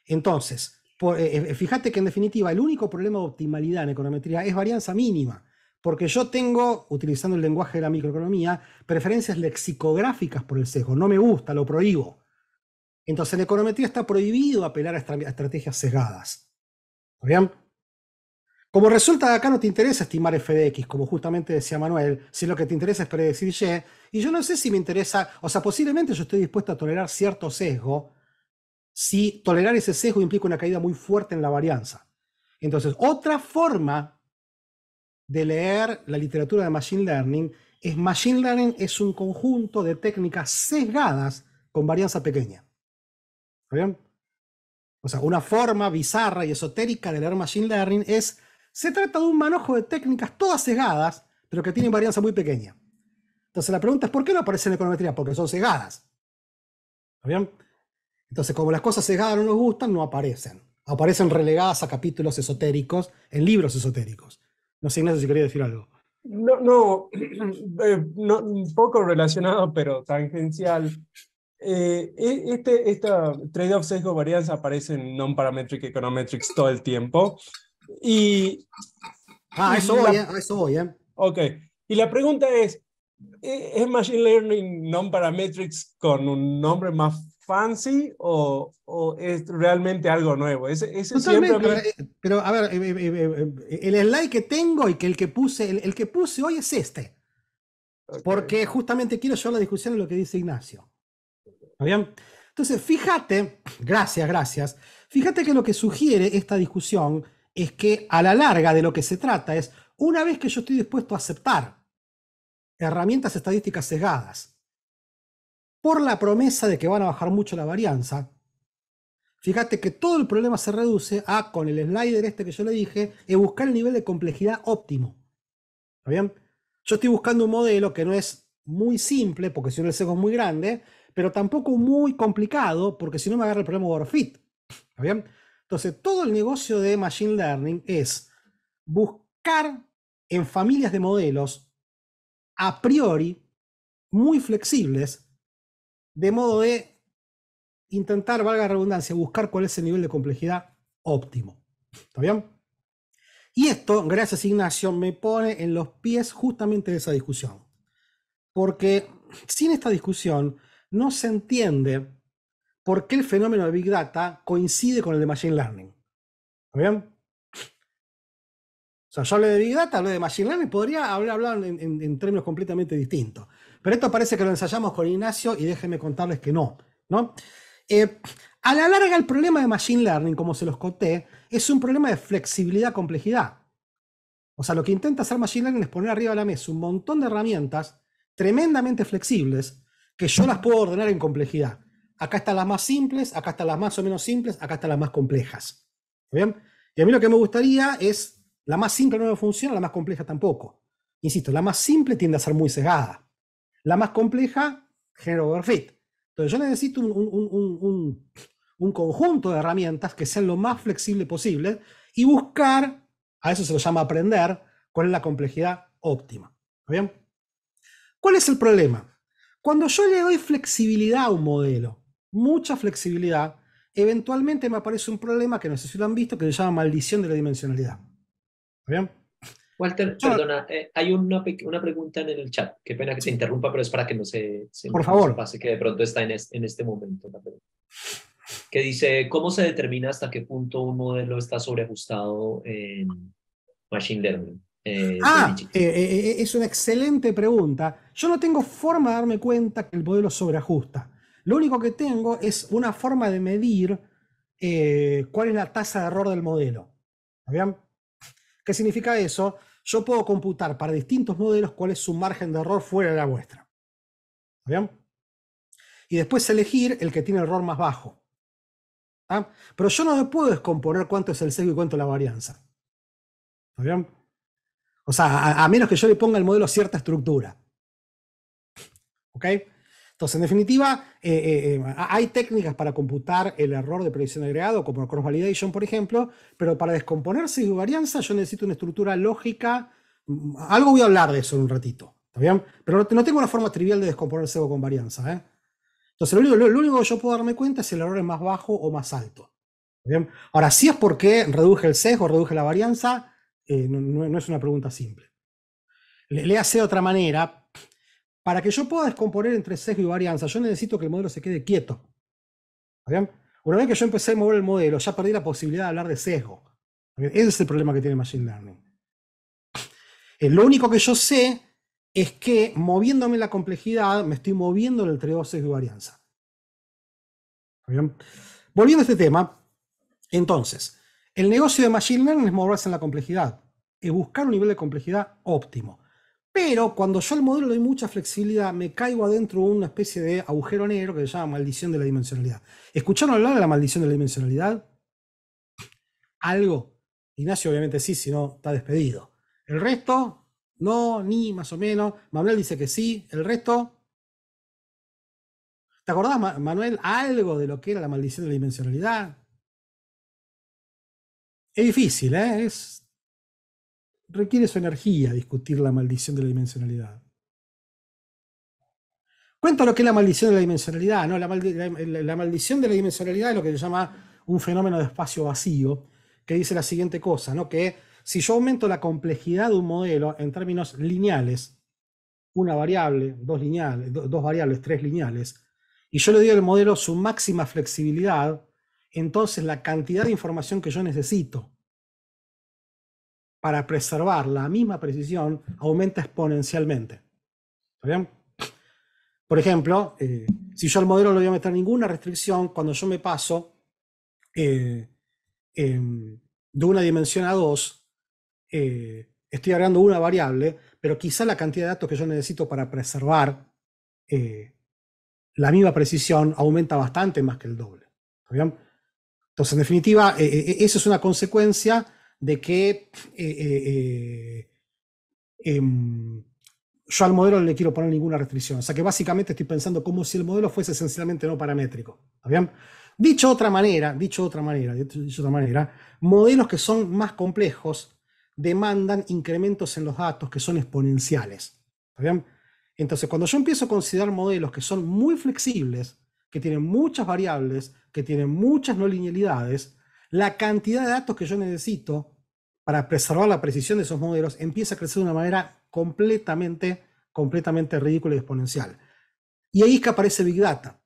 Entonces, eh, eh, fíjate que en definitiva el único problema de optimalidad en econometría es varianza mínima. Porque yo tengo, utilizando el lenguaje de la microeconomía, preferencias lexicográficas por el sesgo. No me gusta, lo prohíbo. Entonces, en econometría está prohibido apelar a estrategias sesgadas. ¿Está bien? Como resulta, acá no te interesa estimar X, como justamente decía Manuel, si lo que te interesa es predecir Y, y yo no sé si me interesa, o sea, posiblemente yo estoy dispuesto a tolerar cierto sesgo, si tolerar ese sesgo implica una caída muy fuerte en la varianza. Entonces, otra forma de leer la literatura de Machine Learning es Machine Learning es un conjunto de técnicas sesgadas con varianza pequeña. O sea, una forma bizarra y esotérica de leer Machine Learning es, se trata de un manojo de técnicas todas sesgadas, pero que tienen varianza muy pequeña. Entonces la pregunta es, ¿por qué no aparecen en econometría? Porque son sesgadas. Entonces, como las cosas sesgadas no nos gustan, no aparecen. Aparecen relegadas a capítulos esotéricos, en libros esotéricos. No sé, Ignacio, si quería decir algo. No, no, [CLEARS THROAT] eh, poco relacionado, pero tangencial. Eh, e, este, esta trade-off sesgo varianza aparece en non-parametric econometrics todo el tiempo. Y. Ah, eh, eso voy, eso voy, Ok. Y la pregunta es: ¿es Machine Learning non-parametrics con un nombre más fancy o, es realmente algo nuevo? Ese, eh, pero, a ver, eh, eh, el slide que tengo y que el que puse, el, que puse hoy es este. Porque justamente quiero llevar la discusión en lo que dice Ignacio. Entonces, fíjate, gracias, gracias. Fíjate que lo que sugiere esta discusión es que a la larga de lo que se trata es, una vez que yo estoy dispuesto a aceptar herramientas estadísticas sesgadas, por la promesa de que van a bajar mucho la varianza, fíjate que todo el problema se reduce a, con el slider este que yo le dije, es buscar el nivel de complejidad óptimo. ¿Está bien? Yo estoy buscando un modelo que no es muy simple, porque si no el sesgo es muy grande, pero tampoco muy complicado, porque si no me agarra el problema de overfit. ¿Está bien? Entonces, todo el negocio de Machine Learning es buscar en familias de modelos a priori muy flexibles de modo de intentar, valga la redundancia, buscar cuál es el nivel de complejidad óptimo. ¿Está bien? Y esto, gracias Ignacio, me pone en los pies justamente de esa discusión. Porque sin esta discusión no se entiende por qué el fenómeno de Big Data coincide con el de Machine Learning. ¿Está bien? O sea, yo hablé de Big Data, hablé de Machine Learning, podría hablar hablado en términos completamente distintos. Pero esto parece que lo ensayamos con Ignacio y déjenme contarles que no, ¿no? Eh, a la larga, el problema de Machine Learning, como se los conté, es un problema de flexibilidad-complejidad. O sea, lo que intenta hacer Machine Learning es poner arriba de la mesa un montón de herramientas tremendamente flexibles que yo las puedo ordenar en complejidad. Acá están las más simples, acá están las más o menos simples, acá están las más complejas. ¿Bien? Y a mí lo que me gustaría es, la más simple no me funciona, la más compleja tampoco. Insisto, la más simple tiende a ser muy cegada. La más compleja, genera overfit. Entonces yo necesito un, conjunto de herramientas que sean lo más flexible posible y buscar, a eso se lo llama aprender, cuál es la complejidad óptima. ¿Está bien? ¿Cuál es el problema? Cuando yo le doy flexibilidad a un modelo, mucha flexibilidad, eventualmente me aparece un problema que no sé si lo han visto, que se llama maldición de la dimensionalidad. ¿Está bien? Walter, perdona, eh, hay una, una, pregunta en el chat. Qué pena que se interrumpa, pero es para que no se, por favor. pase, que de pronto está en, en este momento. La que dice, ¿cómo se determina hasta qué punto un modelo está sobreajustado en Machine Learning? Eh, ah, eh, es una excelente pregunta. Yo no tengo forma de darme cuenta que el modelo sobreajusta. Lo único que tengo es una forma de medir cuál es la tasa de error del modelo. ¿Bien? ¿Qué significa eso? yo puedo computar para distintos modelos cuál es su margen de error fuera de la vuestra. ¿Está bien? Y después elegir el que tiene error más bajo. ¿ah? Pero yo no me puedo descomponer cuánto es el sesgo y cuánto es la varianza. ¿Está bien? O sea, a, menos que yo le ponga al modelo cierta estructura. ¿Ok? Entonces, en definitiva, eh, eh, eh, hay técnicas para computar el error de predicción agregado, como cross validation, por ejemplo, pero para descomponer varianza yo necesito una estructura lógica. Mm, algo voy a hablar de eso en un ratito, ¿está bien? Pero no tengo una forma trivial de descomponer sesgo con varianza, Entonces, lo único, que yo puedo darme cuenta es si el error es más bajo o más alto. Ahora, si es porque reduje el sesgo, reduje la varianza, no, es una pregunta simple. Le, le hace de otra manera, para que yo pueda descomponer entre sesgo y varianza, yo necesito que el modelo se quede quieto. Una vez que yo empecé a mover el modelo, ya perdí la posibilidad de hablar de sesgo. Ese es el problema que tiene Machine Learning. Eh, lo único que yo sé es que moviéndome la complejidad, me estoy moviendo el entre sesgo y varianza. Volviendo a este tema, entonces, el negocio de Machine Learning es moverse en la complejidad, es buscar un nivel de complejidad óptimo. Pero cuando yo al modelo le doy mucha flexibilidad, me caigo adentro de una especie de agujero negro que se llama maldición de la dimensionalidad. ¿Escucharon hablar de la maldición de la dimensionalidad? Algo. Ignacio obviamente sí, si no está despedido. El resto, no, ni, más o menos. Manuel dice que sí. El resto... ¿Te acordás, Manuel, algo de lo que era la maldición de la dimensionalidad? Es difícil, ¿eh? Es requiere su energía discutir la maldición de la dimensionalidad. Cuenta lo que es la maldición de la dimensionalidad. ¿no? La, maldición de la dimensionalidad es lo que se llama un fenómeno de espacio vacío, que dice la siguiente cosa, ¿no? que si yo aumento la complejidad de un modelo en términos lineales, una variable, dos, lineales, dos variables, tres lineales, y yo le doy al modelo su máxima flexibilidad, entonces la cantidad de información que yo necesito para preservar la misma precisión aumenta exponencialmente. Por ejemplo, eh, si yo al modelo no voy a meter ninguna restricción, cuando yo me paso eh, em, de una dimensión a dos, eh, estoy agregando una variable, pero quizá la cantidad de datos que yo necesito para preservar la misma precisión aumenta bastante más que el doble. Entonces, en definitiva, esa es una consecuencia de que eh, eh, eh, em, yo al modelo no le quiero poner ninguna restricción. O sea que básicamente estoy pensando como si el modelo fuese esencialmente no paramétrico. Dicho otra manera, dicho otra manera, otra manera, modelos que son más complejos demandan incrementos en los datos que son exponenciales. Entonces, cuando yo empiezo a considerar modelos que son muy flexibles, que tienen muchas variables, que tienen muchas no linealidades, la cantidad de datos que yo necesito para preservar la precisión de esos modelos empieza a crecer de una manera completamente, completamente ridícula y exponencial. Y ahí es que aparece Big Data.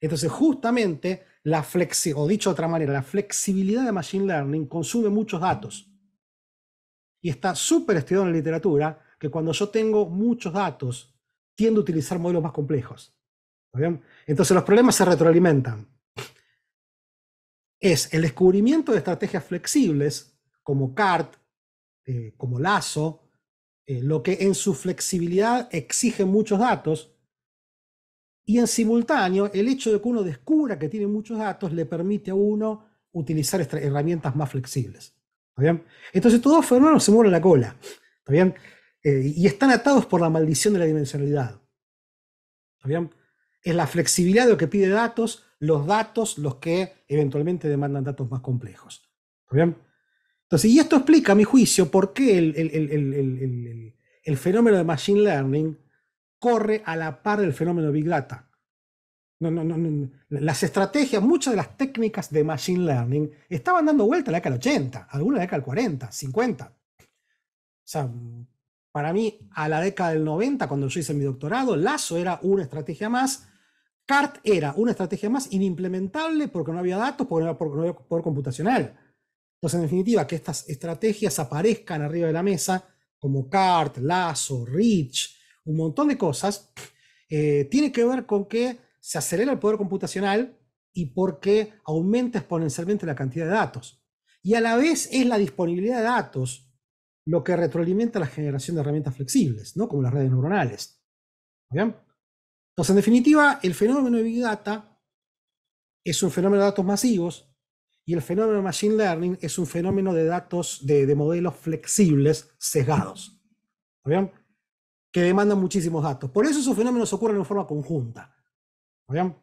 Entonces, justamente, la flexi o dicho de otra manera, la flexibilidad de Machine Learning consume muchos datos. Y está súper estudiado en la literatura que cuando yo tengo muchos datos, tiendo a utilizar modelos más complejos. Entonces, los problemas se retroalimentan es el descubrimiento de estrategias flexibles como CART, eh, como Lazo, eh, lo que en su flexibilidad exige muchos datos, y en simultáneo el hecho de que uno descubra que tiene muchos datos le permite a uno utilizar herramientas más flexibles. Entonces todos fenómenos se mueven la cola. Eh, y están atados por la maldición de la dimensionalidad. Es la flexibilidad de lo que pide datos los datos los que eventualmente demandan datos más complejos. Entonces, y esto explica, a mi juicio, por qué el, fenómeno de Machine Learning corre a la par del fenómeno Big Data. las estrategias, muchas de las técnicas de Machine Learning estaban dando vuelta a la década del 80, alguna década del 40, 50. O sea, para mí, a la década del 90, cuando yo hice mi doctorado, Lazo era una estrategia más CART era una estrategia más inimplementable porque no había datos, porque no había, poder computacional. Entonces, en definitiva, que estas estrategias aparezcan arriba de la mesa, como CART, LASO, Rich, un montón de cosas, eh, tiene que ver con que se acelera el poder computacional y porque aumenta exponencialmente la cantidad de datos. Y a la vez es la disponibilidad de datos lo que retroalimenta la generación de herramientas flexibles, ¿no? como las redes neuronales. ¿Bien? Entonces, en definitiva, el fenómeno de Big Data es un fenómeno de datos masivos y el fenómeno de Machine Learning es un fenómeno de datos, de, modelos flexibles sesgados. ¿Está bien? Que demandan muchísimos datos. Por eso esos fenómenos ocurren en forma conjunta. ¿Está bien?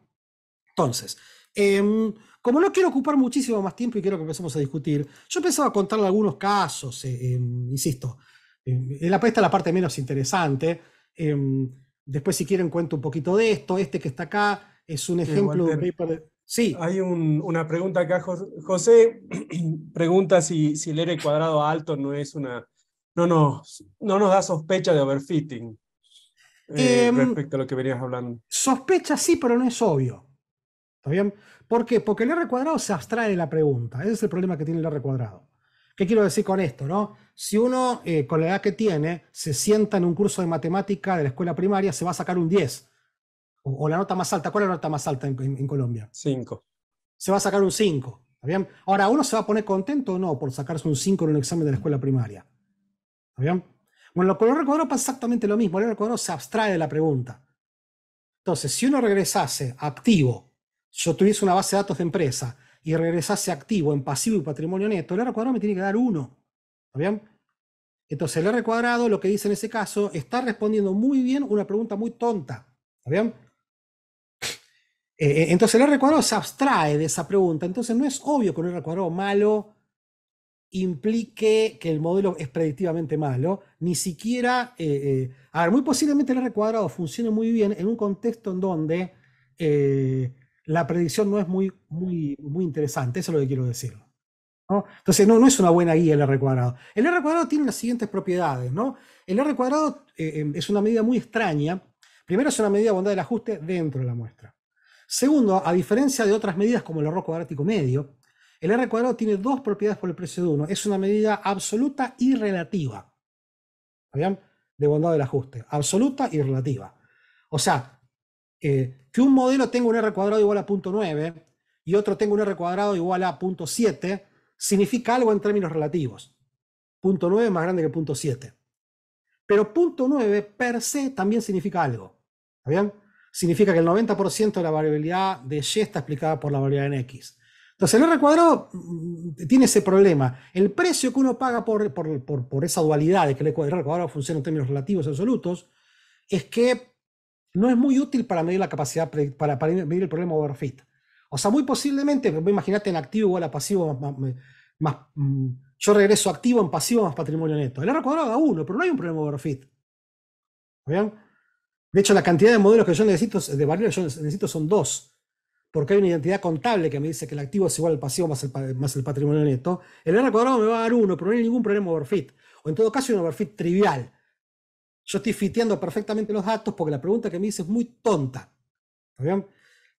Entonces, em, como no quiero ocupar muchísimo más tiempo y quiero que empecemos a discutir, yo pensaba contar algunos casos, eh, em, insisto, em, la, esta es la parte menos interesante. Después, si quieren, cuento un poquito de esto. Este que está acá es un ejemplo Sí. Hay una pregunta acá, José. [CLEARS THROAT] pregunta si, si el R cuadrado alto no es una. No nos, no nos da sospecha de overfitting eh, em, respecto a lo que venías hablando. Sospecha sí, pero no es obvio. ¿Está bien? ¿Por qué? Porque el R cuadrado se abstrae de la pregunta. Ese es el problema que tiene el R cuadrado. ¿Qué quiero decir con esto? ¿no? Si uno, eh, con la edad que tiene, se sienta en un curso de matemática de la escuela primaria, se va a sacar un 10. O, la nota más alta. ¿Cuál es la nota más alta en, Colombia? 5. Se va a sacar un 5. bien? Ahora, ¿uno se va a poner contento o no por sacarse un 5 en un examen de la escuela primaria? Bueno, con el cuadrado pasa exactamente lo mismo. El cuadrado se abstrae de la pregunta. Entonces, si uno regresase activo, yo tuviese una base de datos de empresa y regresase activo en pasivo y patrimonio neto, el R cuadrado me tiene que dar 1. ¿Está bien? Entonces el R cuadrado lo que dice en ese caso está respondiendo muy bien una pregunta muy tonta. ¿Está bien? Eh, entonces el R cuadrado se abstrae de esa pregunta. Entonces no es obvio que un R cuadrado malo implique que el modelo es predictivamente malo, ni siquiera, eh, eh, a ver, muy posiblemente el R cuadrado funcione muy bien en un contexto en donde la predicción no es muy, muy, muy interesante, eso es lo que quiero decir. Entonces, no, no es una buena guía el R cuadrado. El R cuadrado tiene las siguientes propiedades, El R cuadrado eh, em, es una medida muy extraña. Primero, es una medida de bondad del ajuste dentro de la muestra. Segundo, a diferencia de otras medidas como el error cuadrático medio, el R cuadrado tiene dos propiedades por el precio de uno Es una medida absoluta y relativa. ¿Bien? De bondad del ajuste. Absoluta y relativa. O sea, eh, que un modelo tenga un R cuadrado igual a 0.9 y otro tenga un R cuadrado igual a 0.7 significa algo en términos relativos. Punto 9 más grande que punto 7. Pero punto 9 per se también significa algo. ¿Está bien? Significa que el 90% de la variabilidad de Y está explicada por la variabilidad en X. Entonces el R cuadrado mm, mm, tiene ese problema. El precio que uno paga por, por, esa dualidad de que el R cuadrado funciona en términos relativos absolutos es que no es muy útil para medir la capacidad, para, para medir el problema overfit. O sea, muy posiblemente, imagínate en activo igual a pasivo más, mm, yo regreso activo en pasivo más patrimonio neto. El R cuadrado da uno, pero no hay un problema de overfit. ¿Bien? De hecho, la cantidad de modelos que yo necesito, de variables yo necesito son dos, porque hay una identidad contable que me dice que el activo es igual al pasivo más el, patrimonio neto. El R cuadrado me va a dar uno, pero no hay ningún problema de overfit. O en todo caso, hay un overfit trivial. Yo estoy fiteando perfectamente los datos porque la pregunta que me hice es muy tonta. ¿Bien?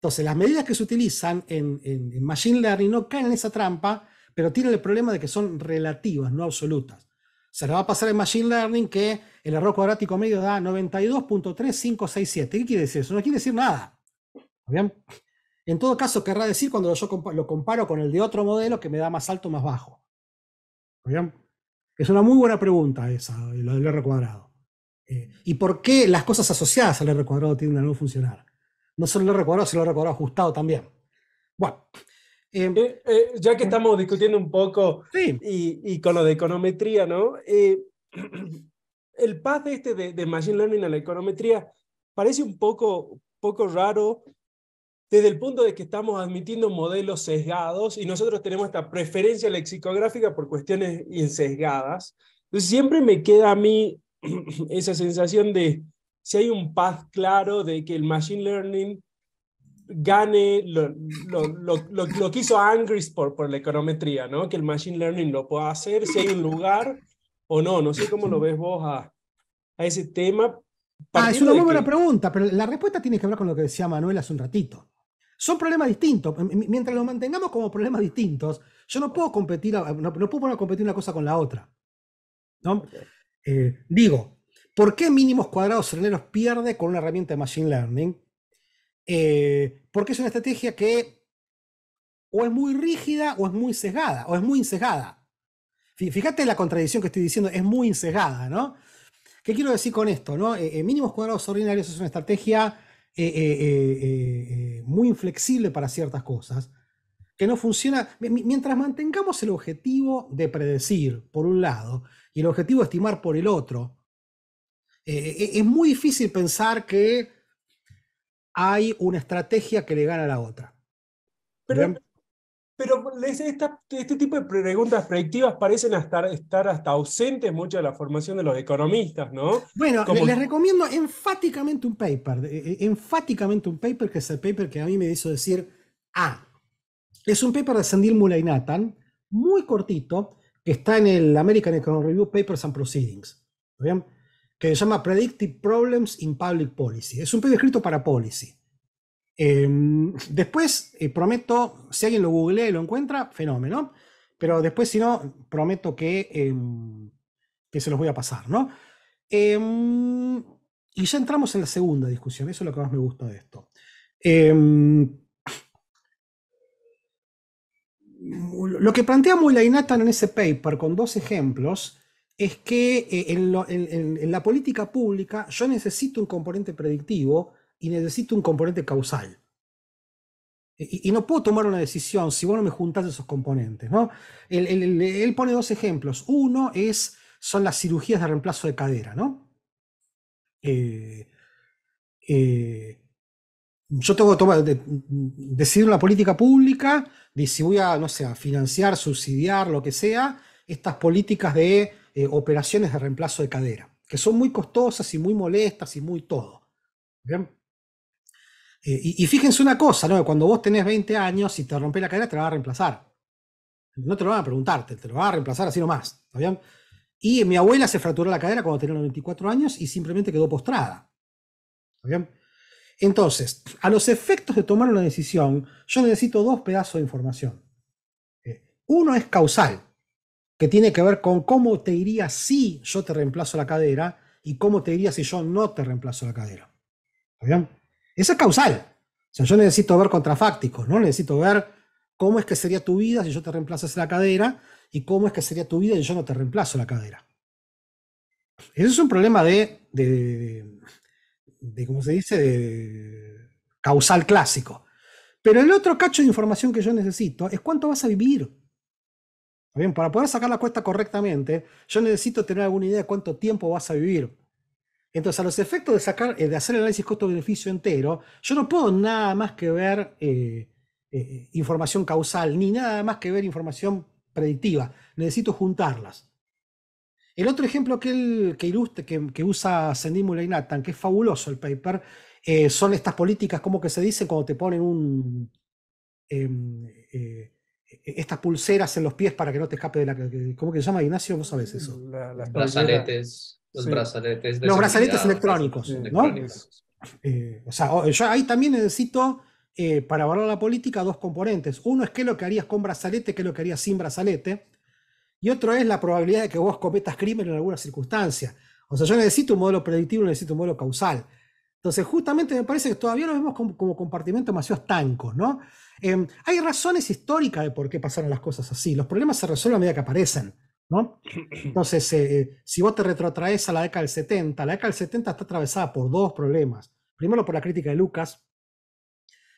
Entonces, las medidas que se utilizan en, Machine Learning no caen en esa trampa, pero tienen el problema de que son relativas, no absolutas. Se le va a pasar en Machine Learning que el error cuadrático medio da 92.3567. ¿Qué quiere decir eso? No quiere decir nada. ¿Bien? En todo caso, querrá decir cuando yo lo comparo con el de otro modelo que me da más alto o más bajo. ¿Bien? Es una muy buena pregunta esa, lo del R cuadrado. Eh, ¿Y por qué las cosas asociadas al R cuadrado tienden a no funcionar? no solo lo recuerdo, se lo recuerdo ajustado también. Bueno. Em, eh, eh, ya que eh, estamos discutiendo un poco y, y, con lo de econometría, ¿no? [CLEARS THROAT] el este de este de, Machine Learning a la econometría parece un poco, poco raro desde el punto de que estamos admitiendo modelos sesgados y nosotros tenemos esta preferencia lexicográfica por cuestiones sesgadas. Entonces siempre me queda a mí [CLEARS THROAT] esa sensación de, si hay un path claro de que el Machine Learning gane lo, lo, lo, lo que hizo Angris por, por la econometría, ¿no? que el Machine Learning lo pueda hacer, si hay un lugar o no. No sé cómo lo ves vos a, ese tema. Ah, es una muy buena pregunta, pero la respuesta tiene que ver con lo que decía Manuel hace un ratito. Son problemas distintos. Mientras los mantengamos como problemas distintos, yo no puedo competir, no, puedo competir una cosa con la otra. ¿no? Eh, digo, ¿Por qué mínimos cuadrados ordinarios pierde con una herramienta de Machine Learning? Eh, porque es una estrategia que o es muy rígida o es muy sesgada, o es muy insesgada. Fíjate la contradicción que estoy diciendo, es muy incesgada, ¿no? ¿Qué quiero decir con esto? Eh, eh, mínimos cuadrados ordinarios es una estrategia muy inflexible para ciertas cosas, que no funciona. mientras mantengamos el objetivo de predecir, por un lado, y el objetivo de estimar por el otro, eh, eh, es muy difícil pensar que hay una estrategia que le gana a la otra. Pero, pero este tipo de preguntas predictivas parecen estar, estar hasta ausentes mucho de la formación de los economistas, ¿no? Bueno, les recomiendo enfáticamente un paper, eh, enfáticamente un paper que es el paper que a mí me hizo decir, ah, es un paper de Sandil Mulainatan, muy cortito, que está en el American Economic Review Papers and Proceedings. ¿Bien? que se llama Predictive Problems in Public Policy. Es un pedido escrito para Policy. Em, después, eh, prometo, si alguien lo googlea y lo encuentra, fenómeno. Pero después, si no, prometo que, em, que se los voy a pasar, ¿no? Em, y ya entramos en la segunda discusión, eso es lo que más me gusta de esto. lo que plantea la Inatan en ese paper con dos ejemplos es que eh, en, la política pública yo necesito un componente predictivo y necesito un componente causal. Y, no puedo tomar una decisión si vos no me juntás esos componentes. ¿no? Él, pone dos ejemplos. Uno es, son las cirugías de reemplazo de cadera. ¿no? Eh, eh, yo tengo que decidir una política pública de si voy no sé, a financiar, subsidiar, lo que sea, estas políticas de eh, operaciones de reemplazo de cadera, que son muy costosas y muy molestas y muy todo. ¿Bien? Eh, y, fíjense una cosa, ¿no? cuando vos tenés 20 años y te rompe la cadera, te la a reemplazar. No te lo van a preguntarte, te lo van a reemplazar así nomás. Y mi abuela se fracturó la cadera cuando tenía 94 años y simplemente quedó postrada. Entonces, a los efectos de tomar una decisión, yo necesito dos pedazos de información. Eh, uno es causal, que tiene que ver con cómo te iría si yo te reemplazo la cadera y cómo te iría si yo no te reemplazo la cadera. ¿Está bien? Eso es causal. O sea, yo necesito ver contrafácticos, ¿no? Necesito ver cómo es que sería tu vida si yo te reemplazas la cadera y cómo es que sería tu vida si yo no te reemplazo la cadera. Ese es un problema de, de, de, de ¿cómo se dice?, de causal clásico. Pero el otro cacho de información que yo necesito es cuánto vas a vivir para poder sacar la cuesta correctamente, yo necesito tener alguna idea de cuánto tiempo vas a vivir. Entonces, a los efectos de, sacar, eh, de hacer el análisis costo-beneficio entero, yo no puedo nada más que ver eh, eh, información causal, ni nada más que ver información predictiva. Necesito juntarlas. El otro ejemplo que, él, que, ilustre, que, usa Sendimula y Nathan, que es fabuloso el paper, son estas políticas, como que se dice cuando te ponen un em, e-, e-, estas pulseras en los pies para que no te escape de la. ¿Cómo que se llama, Ignacio? ¿Vos sabés mm, eso? las brazaletes. Los brazaletes. los brazaletes electrónicos. Eh, o sea, yo ahí también necesito, eh, para evaluar la política, dos componentes. Uno es qué es lo que harías con brazalete, qué es lo que harías sin brazalete. Y otro es la probabilidad de que vos cometas crimen en alguna circunstancia. O sea, yo necesito un modelo predictivo, necesito un modelo causal. Entonces, justamente me parece que todavía lo vemos como, como demasiado estanco. ¿no? Eh, hay razones históricas de por qué pasaron las cosas así. Los problemas se resuelven a medida que aparecen, ¿no? Entonces, eh, eh, si vos te retrotraes a la década del 70, la década del 70 está atravesada por dos problemas. Primero, por la crítica de Lucas,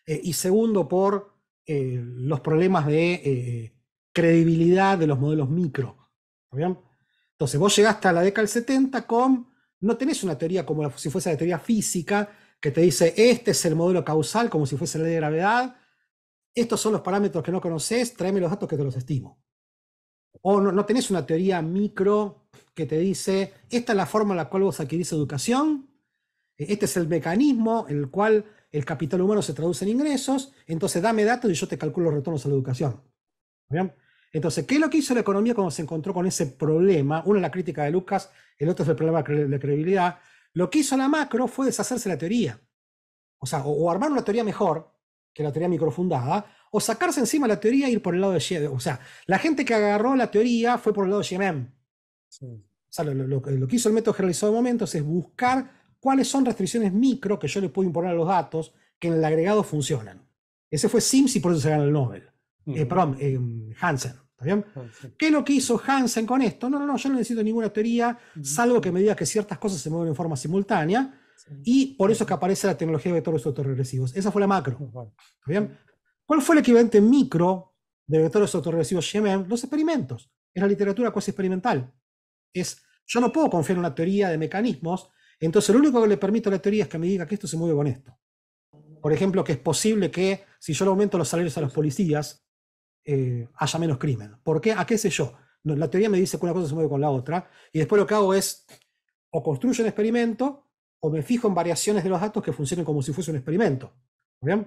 y segundo, por los problemas de credibilidad de los modelos micro. Entonces, vos llegaste a la década del 70 con no tenés una teoría como si fuese la teoría física, que te dice, este es el modelo causal, como si fuese la ley de gravedad, estos son los parámetros que no conoces, tráeme los datos que te los estimo. O no, tenés una teoría micro que te dice, esta es la forma en la cual vos adquirís educación, este es el mecanismo en el cual el capital humano se traduce en ingresos, entonces dame datos y yo te calculo los retornos a la educación. ¿Bien? Entonces, ¿qué es lo que hizo la economía cuando se encontró con ese problema? Uno es la crítica de Lucas, el otro es el problema de credibilidad. Lo que hizo la macro fue deshacerse la teoría. O sea, o, armar una teoría mejor que la teoría microfundada, o sacarse encima la teoría e ir por el lado de Yemen. O sea, la gente que agarró la teoría fue por el lado de Yemen. O sea, lo, que hizo el método generalizado de momentos es buscar cuáles son restricciones micro que yo le puedo imponer a los datos que en el agregado funcionan. Ese fue Sims y por eso se ganó el Nobel. Eh, perdón, eh, Hansen. ¿Está bien? ¿Qué es lo que hizo Hansen con esto? No, no, no, yo no necesito ninguna teoría, salvo que me diga que ciertas cosas se mueven en forma simultánea, y por eso es que aparece la tecnología de vectores autorregresivos. Esa fue la macro. ¿Cuál fue el equivalente micro de vectores autorregresivos GMM? Los experimentos. Es la literatura cuasi experimental. Es, yo no puedo confiar en una teoría de mecanismos, entonces lo único que le permito a la teoría es que me diga que esto se mueve con esto. Por ejemplo, que es posible que si yo le aumento los salarios a los policías, eh, haya menos crimen. ¿Por qué? ¿A qué sé yo? la teoría me dice que una cosa se mueve con la otra, y después lo que hago es o construyo un experimento o me fijo en variaciones de los datos que funcionen como si fuese un experimento. ¿Bien?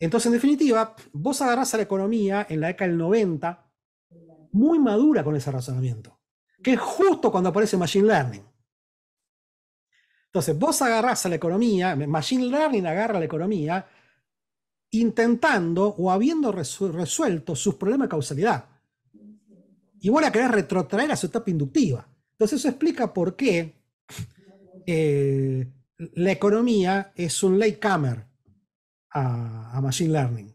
Entonces, en definitiva, vos agarrás a la economía en la década del 90 muy madura con ese razonamiento, que es justo cuando aparece Machine Learning. Entonces, vos agarrás a la economía, Machine Learning agarra a la economía intentando o habiendo resuelto sus problemas de causalidad. Y vuelve a querer retrotraer a su etapa inductiva. Entonces eso explica por qué eh, la economía es un late comer a Machine Learning.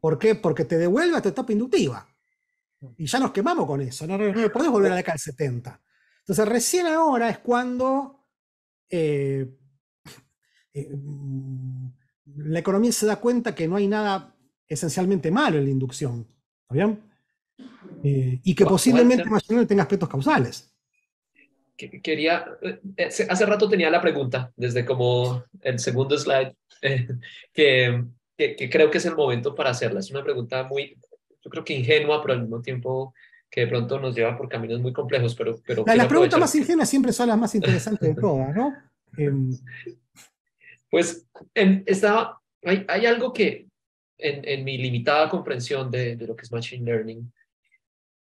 ¿Por qué? Porque te devuelve a tu etapa inductiva. Y ya nos quemamos con eso, no, puedes volver a la década del 70. Entonces recién ahora es cuando eh, eh, la economía se da cuenta que no hay nada esencialmente malo en la inducción. ¿Está bien? Eh, y que posiblemente no tenga aspectos causales. quería, eh, eh, hace rato tenía la pregunta, desde como el segundo slide, [LAUGHS] que, creo que es el momento para hacerla. Es una pregunta muy, yo creo que ingenua, pero al mismo tiempo que de pronto nos lleva por caminos muy complejos. Pero, pero las preguntas más ingenuas siempre son las más [LAUGHS] interesantes de todas, ¿no? Em, pues en, hay, algo que en, mi limitada comprensión de, lo que es Machine Learning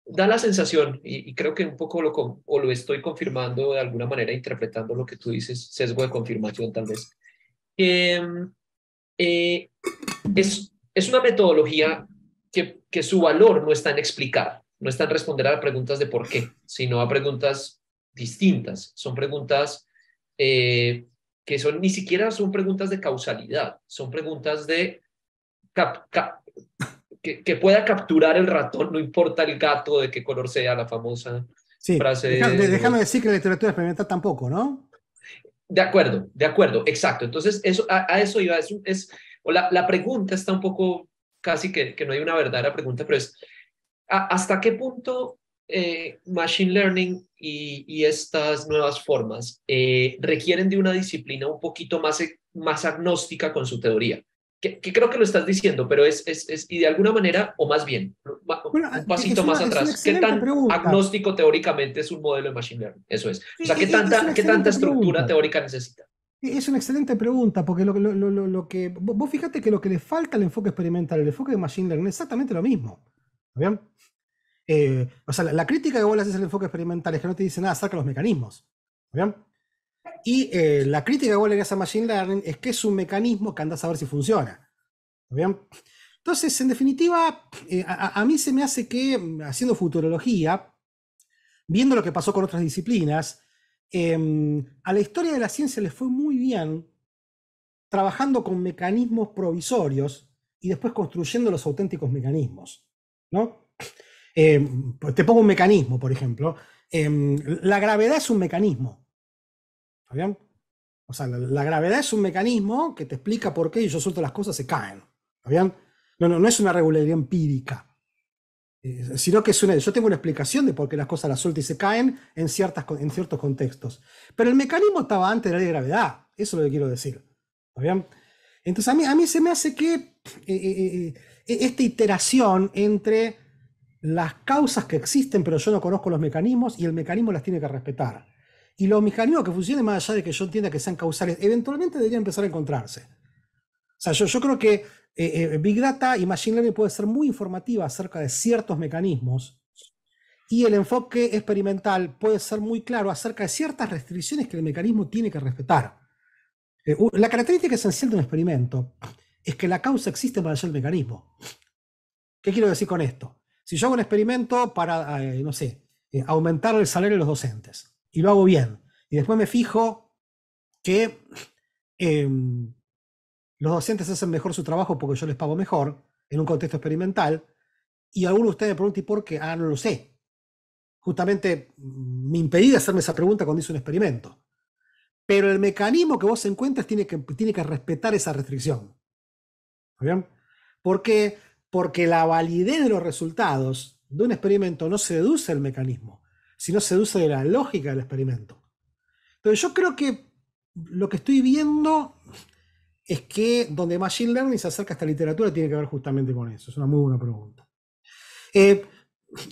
da la sensación, y, creo que un poco lo, o lo estoy confirmando de alguna manera, interpretando lo que tú dices, sesgo de confirmación tal vez, em, eh, es, es una metodología que, que su valor no está en explicar, no está en responder a preguntas de por qué, sino a preguntas distintas. Son preguntas eh, que son ni siquiera son preguntas de causalidad, son preguntas de que, pueda capturar el ratón, no importa el gato, de qué color sea la famosa frase. Déjame, déjame decir que la literatura experimental tampoco, ¿no? De acuerdo, de acuerdo, exacto. Entonces, eso, a, eso iba, es, es la, la, pregunta está un poco, casi que, que no hay una verdadera pregunta, pero es, ¿hasta qué punto eh, machine Learning y, estas nuevas formas eh, requieren de una disciplina un poquito más, eh, más agnóstica con su teoría. Que, creo que lo estás diciendo, pero es, y de alguna manera, o más bien, un pasito más atrás, ¿qué tan agnóstico teóricamente es un modelo de Machine Learning? Eso es. O sea, ¿qué, tanta, ¿qué tanta estructura teórica necesita? Es una excelente pregunta, porque lo, lo, lo, que. Vos fíjate que lo que le falta al enfoque experimental, el enfoque de Machine Learning, es exactamente lo mismo. ¿Bien? Eh, o sea, la, crítica que vos le el enfoque experimental es que no te dice nada acerca de los mecanismos. ¿Bien? Y eh, la crítica que vos le haces Machine Learning es que es un mecanismo que andás a ver si funciona. ¿Bien? Entonces, en definitiva, eh, a, a, mí se me hace que, mm, haciendo futurología, viendo lo que pasó con otras disciplinas, em, a la historia de la ciencia les fue muy bien trabajando con mecanismos provisorios y después construyendo los auténticos mecanismos. ¿No? Em, pues te pongo un mecanismo, por ejemplo. Em, la gravedad es un mecanismo. ¿Está O sea, la, gravedad es un mecanismo que te explica por qué yo suelto las cosas, y se caen. ¿Está No, no, no es una regularidad empírica. Eh, sino que es una, yo tengo una explicación de por qué las cosas las suelto y se caen en, ciertas, en ciertos contextos. Pero el mecanismo estaba antes de la gravedad. Eso es lo que quiero decir. ¿Está Entonces a mí, a mí se me hace que eh, eh, esta iteración entre las causas que existen, pero yo no conozco los mecanismos y el mecanismo las tiene que respetar. Y los mecanismos que funcionen, más allá de que yo entienda que sean causales, eventualmente deberían empezar a encontrarse. O sea, yo, yo creo que eh, eh, Big Data y Machine Learning puede ser muy informativa acerca de ciertos mecanismos y el enfoque experimental puede ser muy claro acerca de ciertas restricciones que el mecanismo tiene que respetar. Eh, la característica esencial de un experimento es que la causa existe más allá del mecanismo. ¿Qué quiero decir con esto? Si yo hago un experimento para, eh, no sé, eh, aumentar el salario de los docentes y lo hago bien, y después me fijo que em, los docentes hacen mejor su trabajo porque yo les pago mejor en un contexto experimental, y alguno de ustedes me pregunta, ¿y por qué? Ah, no lo sé. Justamente mm, me impedí de hacerme esa pregunta cuando hice un experimento. Pero el mecanismo que vos encuentres tiene que, tiene que respetar esa restricción. ¿Está bien? Porque porque la validez de los resultados de un experimento no se deduce del mecanismo, sino se deduce de la lógica del experimento. Entonces yo creo que lo que estoy viendo es que donde Machine Learning se acerca a esta literatura tiene que ver justamente con eso. Es una muy buena pregunta. Eh,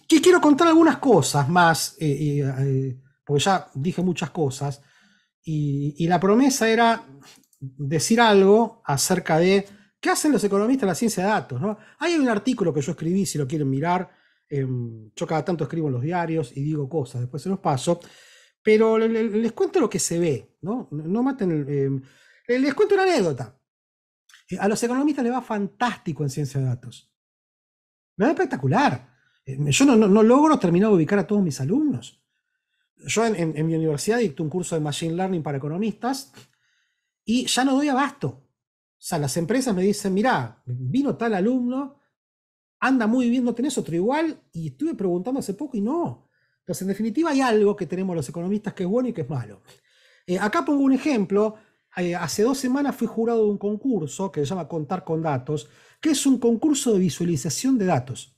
quiero contar algunas cosas más, eh, eh, porque ya dije muchas cosas, y la promesa era decir algo acerca de ¿Qué hacen los economistas en la ciencia de datos? Hay un artículo que yo escribí, si lo quieren mirar. Em, yo cada tanto escribo en los diarios y digo cosas, después se los paso. Pero les, cuento lo que se ve, ¿no? No maten. El, em, les cuento una anécdota. Eh, a los economistas les va fantástico en ciencia de datos. Me va espectacular. Em, yo no, no, no logro terminar de ubicar a todos mis alumnos. Yo en, en mi universidad dicto un curso de Machine Learning para economistas y ya no doy abasto. O sea, las empresas me dicen, mirá, vino tal alumno, anda muy bien, no tenés otro igual, y estuve preguntando hace poco y no. Entonces, en definitiva, hay algo que tenemos los economistas que es bueno y que es malo. Eh, acá pongo un ejemplo. Eh, hace dos semanas fui jurado de un concurso que se llama Contar con Datos, que es un concurso de visualización de datos.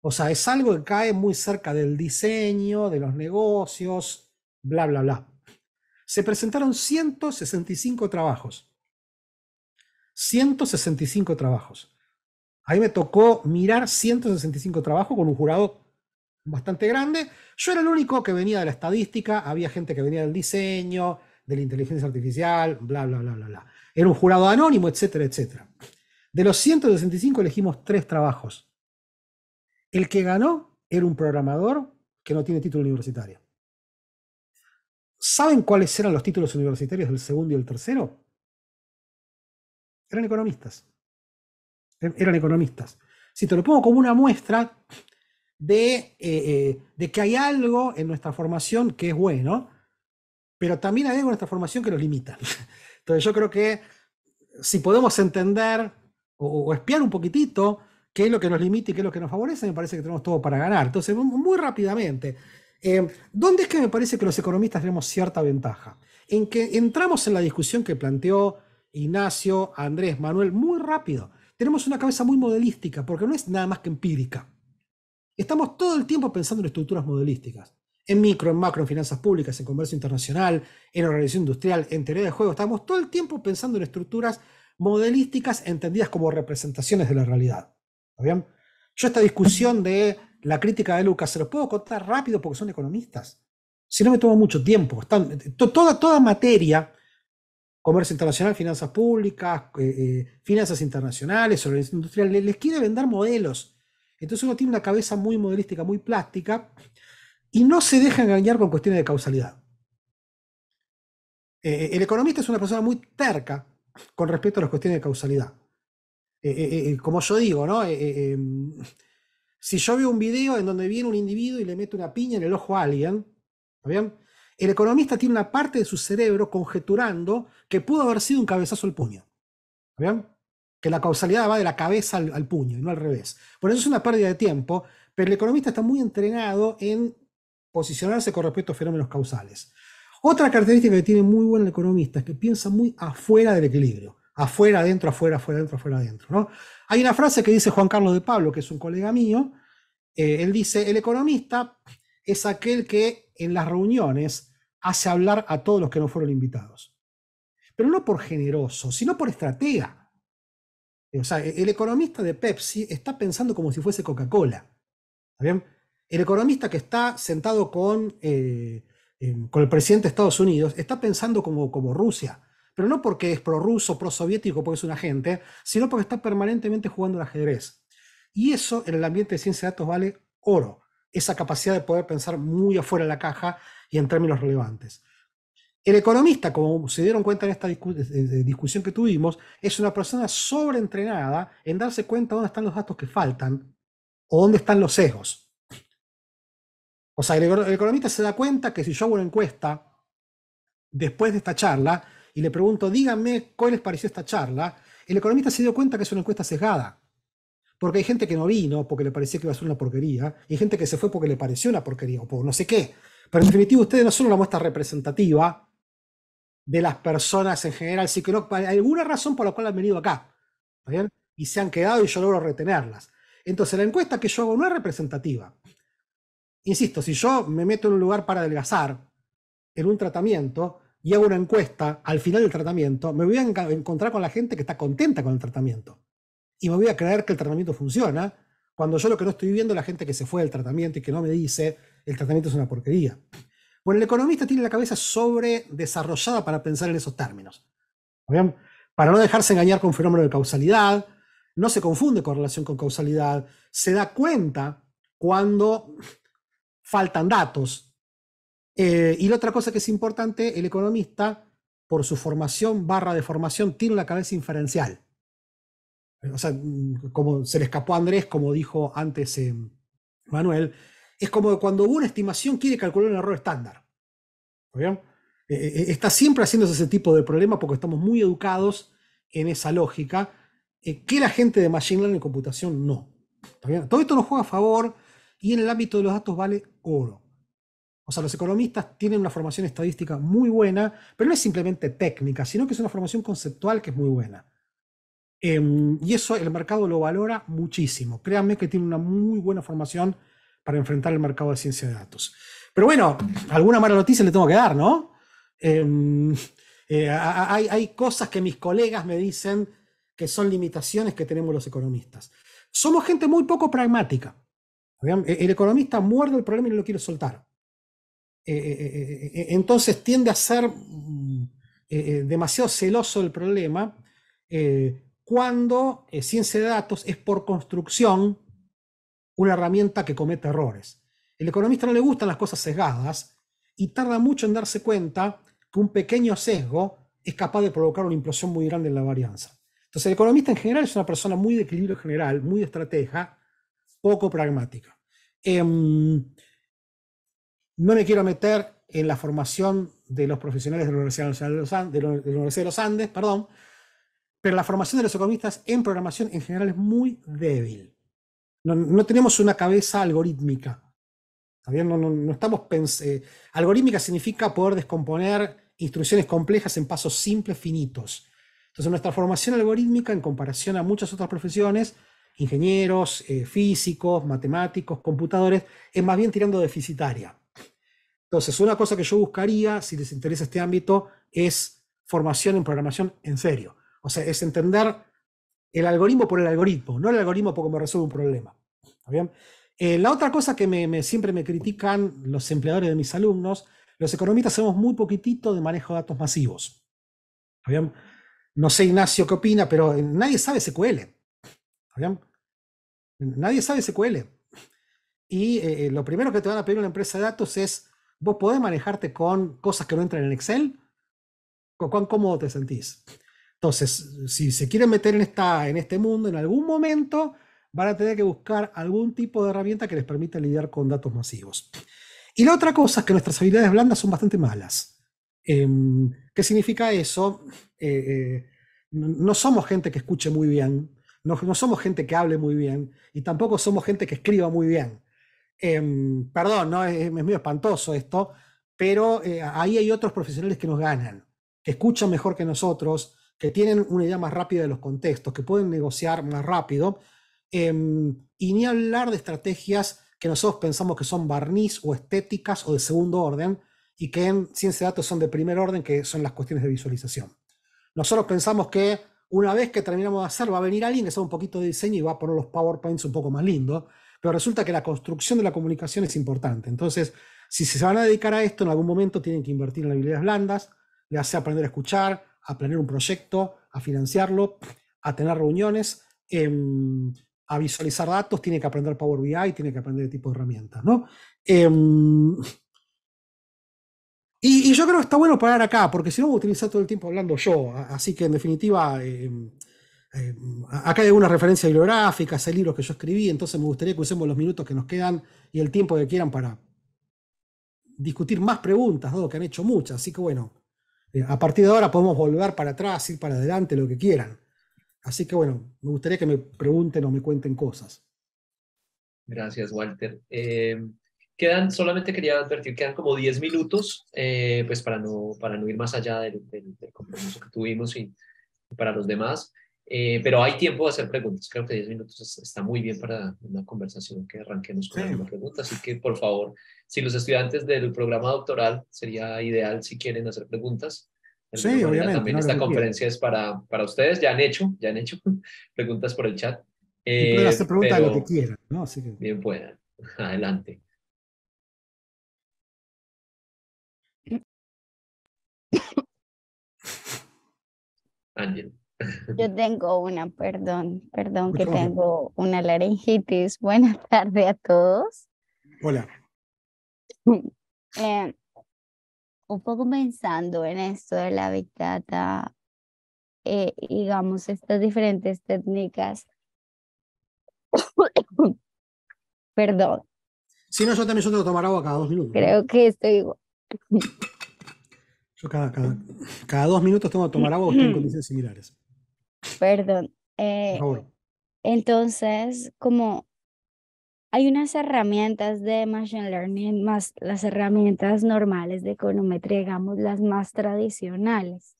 O sea, es algo que cae muy cerca del diseño, de los negocios, bla, bla, bla. Se presentaron 165 trabajos. 165 trabajos. Ahí me tocó mirar 165 trabajos con un jurado bastante grande. Yo era el único que venía de la estadística, había gente que venía del diseño, de la inteligencia artificial, bla, bla, bla, bla, bla. Era un jurado anónimo, etcétera, etcétera. De los 165 elegimos tres trabajos. El que ganó era un programador que no tiene título universitario. ¿Saben cuáles eran los títulos universitarios del segundo y el tercero? Eran economistas. Eran economistas. Si te lo pongo como una muestra eh, eh, de, que hay algo en nuestra formación que es bueno, pero también hay algo en nuestra formación que nos limita. [LAUGHS] Entonces yo creo que si podemos entender o, espiar un poquitito qué es lo que nos limita y qué es lo que nos favorece, me parece que tenemos todo para ganar. Entonces, muy rápidamente, eh, ¿dónde es que me parece que los economistas tenemos cierta ventaja? En que entramos en la discusión que planteó Ignacio, Andrés, Manuel, muy rápido. Tenemos una cabeza muy modelística, porque no es nada más que empírica. Estamos todo el tiempo pensando en estructuras modelísticas. En micro, en macro, en finanzas públicas, en comercio internacional, en organización industrial, en teoría de juego. Estamos todo el tiempo pensando en estructuras modelísticas entendidas como representaciones de la realidad. ¿Está bien? Yo esta discusión de la crítica de Lucas se lo puedo contar rápido porque son economistas. Si no me toma mucho tiempo. toda, toda materia comercio internacional, finanzas públicas, eh, eh, finanzas internacionales, organización industrial, les, quiere vender modelos. Entonces uno tiene una cabeza muy modelística, muy plástica, y no se deja engañar con cuestiones de causalidad. Eh, el economista es una persona muy terca con respecto a las cuestiones de causalidad. como yo digo, ¿no? Em, si yo veo un video en donde viene un individuo y le mete una piña en el ojo a alguien, ¿está bien? el economista tiene una parte de su cerebro conjeturando que pudo haber sido un cabezazo al puño. ¿Bien? Que la causalidad va de la cabeza al, puño y no al revés. Por eso es una pérdida de tiempo, pero el economista está muy entrenado en posicionarse con respecto a fenómenos causales. Otra característica que tiene muy buen el economista es que piensa muy afuera del equilibrio. Afuera, adentro, afuera, afuera, adentro, afuera, adentro. ¿no? Hay una frase que dice Juan Carlos de Pablo, que es un colega mío. Eh, él dice, el economista es aquel que en las reuniones hace hablar a todos los que no fueron invitados. Pero no por generoso, sino por estratega. Eh, o sea, e-, el economista de Pepsi está pensando como si fuese Coca-Cola. El economista que está sentado con, eh, con el presidente de Estados Unidos está pensando como, como Rusia. Pero no porque es prorruso, prosoviético, porque es un agente, sino porque está permanentemente jugando al ajedrez. Y eso en el ambiente de ciencia de datos vale oro esa capacidad de poder pensar muy afuera de la caja y en términos relevantes. El economista, como se dieron cuenta en esta discusión que tuvimos, es una persona sobreentrenada en darse cuenta dónde están los datos que faltan o dónde están los sesgos. O sea, el, el economista se da cuenta que si yo hago una encuesta después de esta charla y le pregunto, díganme cuál les pareció esta charla, el economista se dio cuenta que es una encuesta sesgada. Porque hay gente que no vino porque le parecía que iba a ser una porquería, y hay gente que se fue porque le pareció una porquería o por no sé qué. Pero en definitiva, ustedes no son una muestra representativa de las personas en general, sí que no, hay alguna razón por la cual han venido acá. ¿está Y se han quedado y yo logro retenerlas. Entonces, la encuesta que yo hago no es representativa. Insisto, si yo me meto en un lugar para adelgazar, en un tratamiento, y hago una encuesta al final del tratamiento, me voy a encontrar con la gente que está contenta con el tratamiento y me voy a creer que el tratamiento funciona, cuando yo lo que no estoy viendo es la gente que se fue del tratamiento y que no me dice, el tratamiento es una porquería. Bueno, el economista tiene la cabeza sobre desarrollada para pensar en esos términos. Para no dejarse engañar con fenómeno de causalidad, no se confunde con relación con causalidad, se da cuenta cuando faltan datos. Eh, y la otra cosa que es importante, el economista, por su formación barra de formación, tiene la cabeza inferencial o sea, como se le escapó a Andrés, como dijo antes eh, Manuel, es como cuando una estimación quiere calcular un error estándar. Eh, eh, está siempre haciéndose ese tipo de problema porque estamos muy educados en esa lógica, que la gente de Machine Learning y computación no. Todo esto nos juega a favor y en el ámbito de los datos vale oro. O sea, los economistas tienen una formación estadística muy buena, pero no es simplemente técnica, sino que es una formación conceptual que es muy buena. Em, y eso el mercado lo valora muchísimo. Créanme que tiene una muy buena formación para enfrentar el mercado de ciencia de datos. Pero bueno, alguna mala noticia le tengo que dar, ¿no? Em, eh, hay, hay cosas que mis colegas me dicen que son limitaciones que tenemos los economistas. Somos gente muy poco pragmática. E, el economista muerde el problema y no lo quiere soltar. Eh, eh, entonces tiende a ser mm, demasiado celoso del problema, cuando eh, ciencia de datos es por construcción una herramienta que comete errores. El economista no le gustan las cosas sesgadas y tarda mucho en darse cuenta que un pequeño sesgo es capaz de provocar una implosión muy grande en la varianza. Entonces el economista en general es una persona muy de equilibrio general, muy de estratega, poco pragmática. Em, no me quiero meter en la formación de los profesionales de la Universidad de de la Universidad de los Andes perdón, pero la formación de los economistas en programación en general es muy débil. No, tenemos una cabeza algorítmica. no, estamos eh, algorítmica significa poder descomponer instrucciones complejas en pasos simples, finitos. Entonces nuestra formación algorítmica en comparación a muchas otras profesiones, ingenieros, eh, físicos, matemáticos, computadores, es más bien tirando deficitaria. Entonces una cosa que yo buscaría, si les interesa este ámbito, es formación en programación en serio o sea, es entender el algoritmo por el algoritmo, no el algoritmo por me resuelve un problema. Eh, la otra cosa que me, siempre me critican los empleadores de mis alumnos, los economistas hacemos muy poquitito de manejo de datos masivos. No sé, Ignacio, qué opina, pero eh, nadie sabe SQL. Nadie sabe SQL. Y eh, lo primero que te van a pedir una empresa de datos es, ¿vos podés manejarte con cosas que no entran en Excel? ¿Cuán cómodo te sentís? Entonces, si se quieren meter en, esta, en este mundo, en algún momento van a tener que buscar algún tipo de herramienta que les permita lidiar con datos masivos. Y la otra cosa es que nuestras habilidades blandas son bastante malas. Em, ¿Qué significa eso? Eh, eh, no somos gente que escuche muy bien, no, somos gente que hable muy bien y tampoco somos gente que escriba muy bien. Em, perdón, es, muy espantoso esto, pero eh, ahí hay otros profesionales que nos ganan, que escuchan mejor que nosotros, que tienen una idea más rápida de los contextos, que pueden negociar más rápido, em, y ni hablar de estrategias que nosotros pensamos que son barniz o estéticas o de segundo orden, y que en ciencia de datos son de primer orden, que son las cuestiones de visualización. Nosotros pensamos que una vez que terminamos de hacer, va a venir alguien que sabe un poquito de diseño y va a poner los PowerPoints un poco más lindos, pero resulta que la construcción de la comunicación es importante. Entonces, si se van a dedicar a esto, en algún momento tienen que invertir en habilidades blandas, le hace aprender a escuchar, a planear un proyecto, a financiarlo, a tener reuniones, em, a visualizar datos, tiene que aprender Power BI, tiene que aprender el este tipo de herramientas, ¿no? Em, y, yo creo que está bueno parar acá, porque si no voy a utilizar todo el tiempo hablando yo, así que en definitiva... Em, acá hay algunas referencias bibliográficas, hay libros que yo escribí, entonces me gustaría que usemos los minutos que nos quedan y el tiempo que quieran para discutir más preguntas, dado que han hecho muchas. Así que bueno, eh, a partir de ahora podemos volver para atrás, ir para adelante, lo que quieran. Así que bueno, me gustaría que me pregunten o me cuenten cosas. Gracias, Walter. Eh, quedan, solamente quería advertir, quedan como 10 minutos, eh, pues para no, para no ir más allá del, del compromiso que tuvimos y para los demás. Eh, pero hay tiempo de hacer preguntas. Creo que 10 minutos está muy bien para una conversación que arranquemos con sí. pregunta. Así que, por favor, si los estudiantes del programa doctoral sería ideal si quieren hacer preguntas. Sí, obviamente. También esta conferencia es para, para ustedes. Ya han hecho, ya han hecho [LAUGHS] preguntas por el chat. Eh, pueden hacer eh, preguntas lo que quieran, Bien puedan. [LAUGHS] Adelante. [COUGHS] Ángel. Yo tengo una, perdón, perdón que tengo una laringitis. Buenas [LAUGHS] tardes a todos. Hola. Eh, un poco pensando en esto de la vitata, eh, digamos, estas diferentes técnicas. [COUGHS] perdón. Si no, yo también tengo tomar agua cada dos minutos. Creo que estoy... igual. Yo cada, dos minutos tengo que tomar agua estoy en [COUGHS] condiciones similares. Perdón. Eh, entonces, como hay unas herramientas de Machine Learning más las herramientas normales de econometría, digamos, las más tradicionales.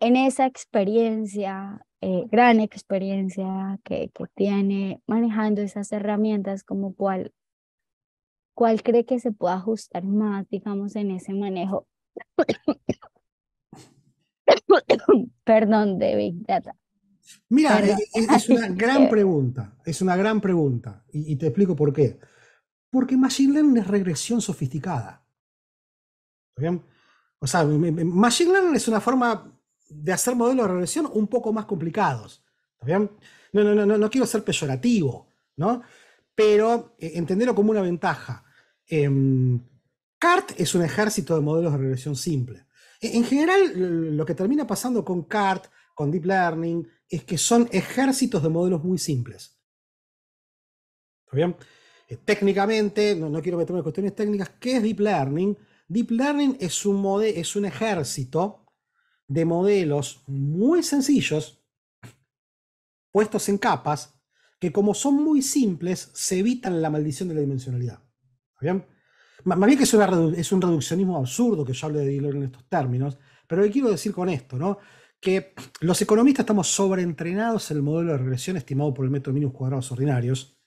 En esa experiencia, eh, gran experiencia que, tiene manejando esas herramientas, como cuál, cuál cree que se puede ajustar más, digamos, en ese manejo [COUGHS] Perdón, de Mira, eh, eh, es, una [LAUGHS] gran pregunta, es una gran pregunta, y, te explico por qué. Porque Machine Learning es regresión sofisticada. ¿Bien? O sea, Machine Learning es una forma de hacer modelos de regresión un poco más complicados. ¿Bien? No, no, no, no quiero ser peyorativo, ¿no? Pero eh, entenderlo como una ventaja. CART em, es un ejército de modelos de regresión simple. E-, en general, lo que termina pasando con CART, con Deep Learning, es que son ejércitos de modelos muy simples. ¿Está bien? Eh, técnicamente, no, quiero meterme en cuestiones técnicas, ¿qué es Deep Learning? Deep Learning es un, es un ejército de modelos muy sencillos, puestos en capas, que como son muy simples, se evitan la maldición de la dimensionalidad. ¿Está bien? Más bien que es, un reduccionismo absurdo que yo hable de Deleuze en estos términos, pero que quiero decir con esto? ¿no? Que los economistas estamos sobreentrenados en el modelo de regresión estimado por el método de mínimos cuadrados ordinarios,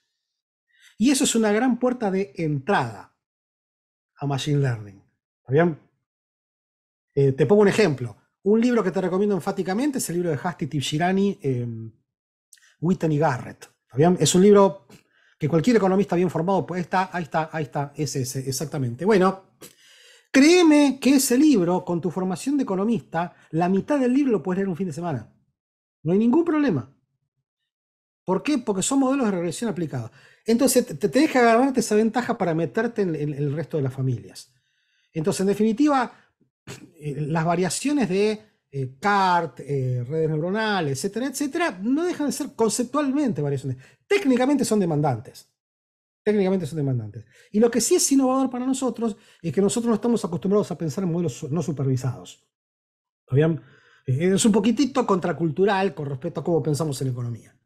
y eso es una gran puerta de entrada a Machine Learning. ¿Está bien? Eh, te pongo un ejemplo. Un libro que te recomiendo enfáticamente es el libro de Hasti Tibshirani, eh, Witten Garrett. ¿Está Es un libro que cualquier economista bien formado, pues está, ahí está, ahí está, es ese, exactamente. Bueno, créeme que ese libro, con tu formación de economista, la mitad del libro lo puedes leer un fin de semana. No hay ningún problema. ¿Por qué? Porque son modelos de regresión aplicados. Entonces, te, deja agarrarte esa ventaja para meterte en el resto de las familias. Entonces, en definitiva, [CLEARS THROAT] eh, las variaciones de eh, CART, eh, redes neuronales, etcétera, etcétera, no dejan de ser conceptualmente variaciones. Técnicamente son demandantes. Técnicamente son demandantes. Y lo que sí es innovador para nosotros es que nosotros no estamos acostumbrados a pensar en modelos no supervisados. Eh, es un poquitito contracultural con respecto a cómo pensamos en economía.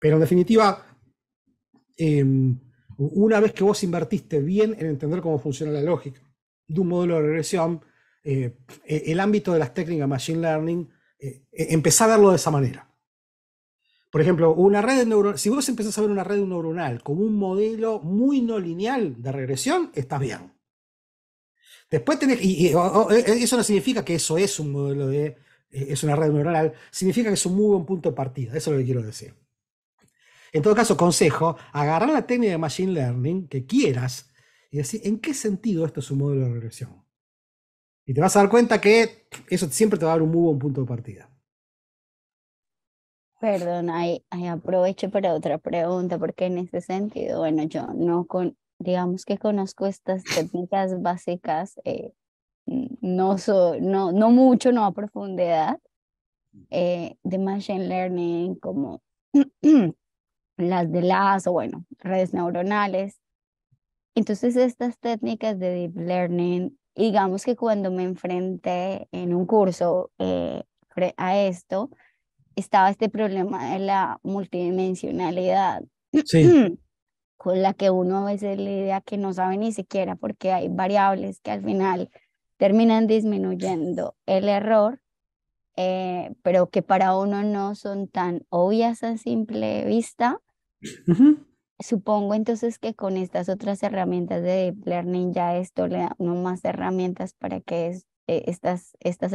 Pero en definitiva, em, una vez que vos invertiste bien en entender cómo funciona la lógica de un modelo de regresión, eh, e, el ámbito de las técnicas de Machine Learning, eh, e, a verlo de esa manera. Por ejemplo, una red si vos empezás a ver una red neuronal como un modelo muy no lineal de regresión, estás bien. Después tenés, y, e, eso no significa que eso es un modelo de, eh, es una red neuronal, significa que es un muy buen punto de partida, eso es lo que quiero decir. En todo caso, consejo, agarrar la técnica de Machine Learning que quieras y decir, ¿en qué sentido esto es un modelo de regresión? Y te vas a dar cuenta que eso siempre te va a dar un muy buen punto de partida. Perdón, ahí, aprovecho para otra pregunta, porque en ese sentido, bueno, yo no con, digamos que conozco estas [LAUGHS] técnicas básicas, eh, no, no, no mucho, no a profundidad, eh, de Machine Learning, como [CLEARS THROAT] las de las, o bueno, redes neuronales. Entonces, estas técnicas de Deep Learning digamos que cuando me enfrenté en un curso eh, a esto, estaba este problema de la multidimensionalidad. Sí. [CLEARS THROAT] con la que uno a veces le idea que no sabe ni siquiera porque hay variables que al final terminan disminuyendo el error, eh, pero que para uno no son tan obvias a simple vista, uh Supongo entonces que con estas otras herramientas de Learning ya esto le da más herramientas para que eh, estas, estas,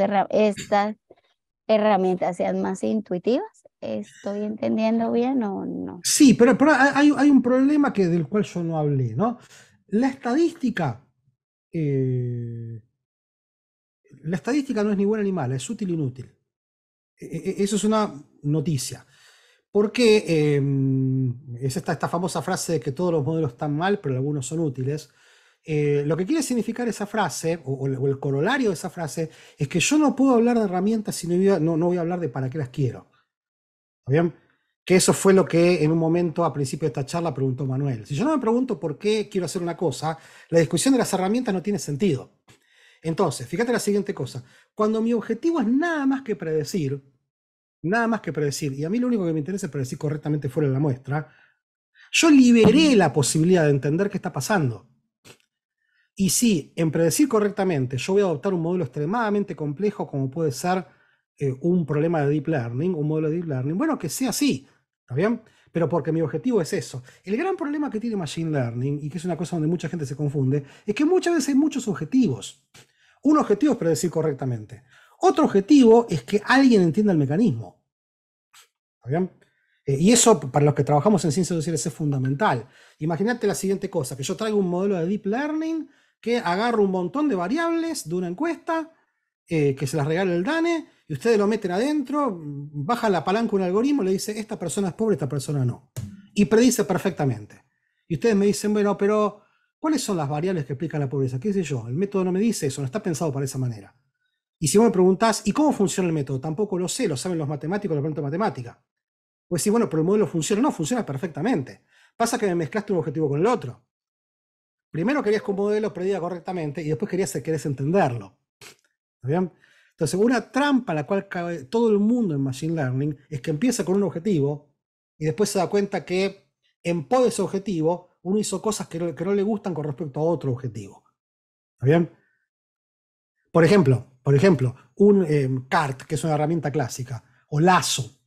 herramientas sean más intuitivas. ¿Estoy entendiendo bien o no? Sí, pero, hay, un problema que, del cual yo no hablé, ¿no? La estadística. Eh, la estadística no es ni buena ni mala, es útil inútil. E, e, e, eso es una noticia. Porque em, es esta, famosa frase de que todos los modelos están mal, pero algunos son útiles. Eh, lo que quiere significar esa frase, o, el corolario de esa frase, es que yo no puedo hablar de herramientas si no voy a, no, voy a hablar de para qué las quiero. ¿Está bien? Que eso fue lo que en un momento a principio de esta charla preguntó Manuel. Si yo no me pregunto por qué quiero hacer una cosa, la discusión de las herramientas no tiene sentido. Entonces, fíjate la siguiente cosa. Cuando mi objetivo es nada más que predecir, Nada más que predecir. Y a mí lo único que me interesa es predecir correctamente fuera de la muestra. Yo liberé la posibilidad de entender qué está pasando. Y si en predecir correctamente yo voy a adoptar un modelo extremadamente complejo como puede ser eh, un problema de deep learning, un modelo de deep learning, bueno, que sea así, ¿está bien? Pero porque mi objetivo es eso. El gran problema que tiene Machine Learning, y que es una cosa donde mucha gente se confunde, es que muchas veces hay muchos objetivos. Un objetivo es predecir correctamente. Otro objetivo es que alguien entienda el mecanismo. Eh, y eso para los que trabajamos en ciencias sociales es fundamental. Imagínate la siguiente cosa, que yo traigo un modelo de deep learning que agarra un montón de variables de una encuesta, eh, que se las regala el DANE, y ustedes lo meten adentro, mm, baja la palanca un algoritmo, le dice, esta persona es pobre, esta persona no. Y predice perfectamente. Y ustedes me dicen, bueno, pero ¿cuáles son las variables que explican la pobreza? ¿Qué sé yo? El método no me dice eso, no está pensado para esa manera. Y si vos me preguntás, ¿y cómo funciona el método? Tampoco lo sé, lo saben los matemáticos, lo de matemática. Pues sí, bueno, pero el modelo funciona. No, funciona perfectamente. Pasa que me mezclaste un objetivo con el otro. Primero querías que un modelo prediga correctamente y después querías que entenderlo. ¿Está bien? Entonces, una trampa a la cual cabe todo el mundo en Machine Learning es que empieza con un objetivo y después se da cuenta que en pos de ese objetivo uno hizo cosas que no, que no le gustan con respecto a otro objetivo. ¿Está bien? Por ejemplo, por ejemplo, un em, CART, que es una herramienta clásica, o lazo.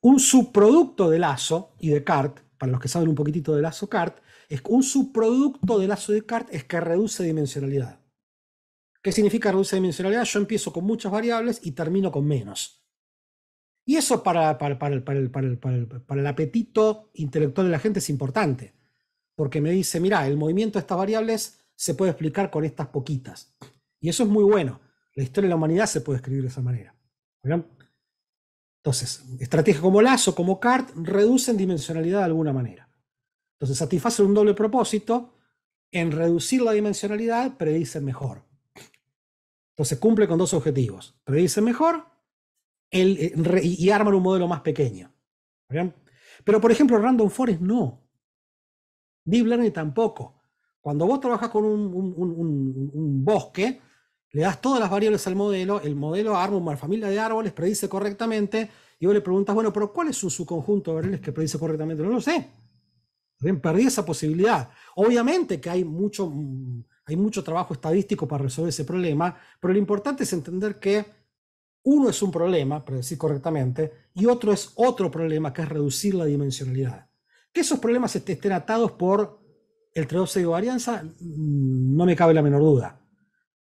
Un subproducto de lazo y de CART, para los que saben un poquitito de lazo CART, es un subproducto de lazo de CART es que reduce dimensionalidad. ¿Qué significa reduce dimensionalidad? Yo empiezo con muchas variables y termino con menos. Y eso para, el, para, el, apetito intelectual de la gente es importante, porque me dice, mira, el movimiento de estas variables se puede explicar con estas poquitas. Y eso es muy bueno. La historia de la humanidad se puede escribir de esa manera. Entonces, estrategias como Lazo, como Cart, reducen dimensionalidad de alguna manera. Entonces, satisfacen un doble propósito. En reducir la dimensionalidad, predice mejor. Entonces, cumple con dos objetivos. Predicen mejor el, eh, y arman un modelo más pequeño. Pero, por ejemplo, Random Forest no. Deep Learning tampoco. Cuando vos trabajás con un bosque, le das todas las variables al modelo, el modelo arma una familia de árboles, predice correctamente, y vos le preguntas, bueno, pero ¿cuál es su, su conjunto de variables que predice correctamente? No lo sé. perdí esa posibilidad. Obviamente que hay mucho, mm, hay mucho trabajo estadístico para resolver ese problema, pero lo importante es entender que uno es un problema, predecir correctamente, y otro es otro problema, que es reducir la dimensionalidad. Que esos problemas estén atados por el trade de varianza, mm, no me cabe la menor duda.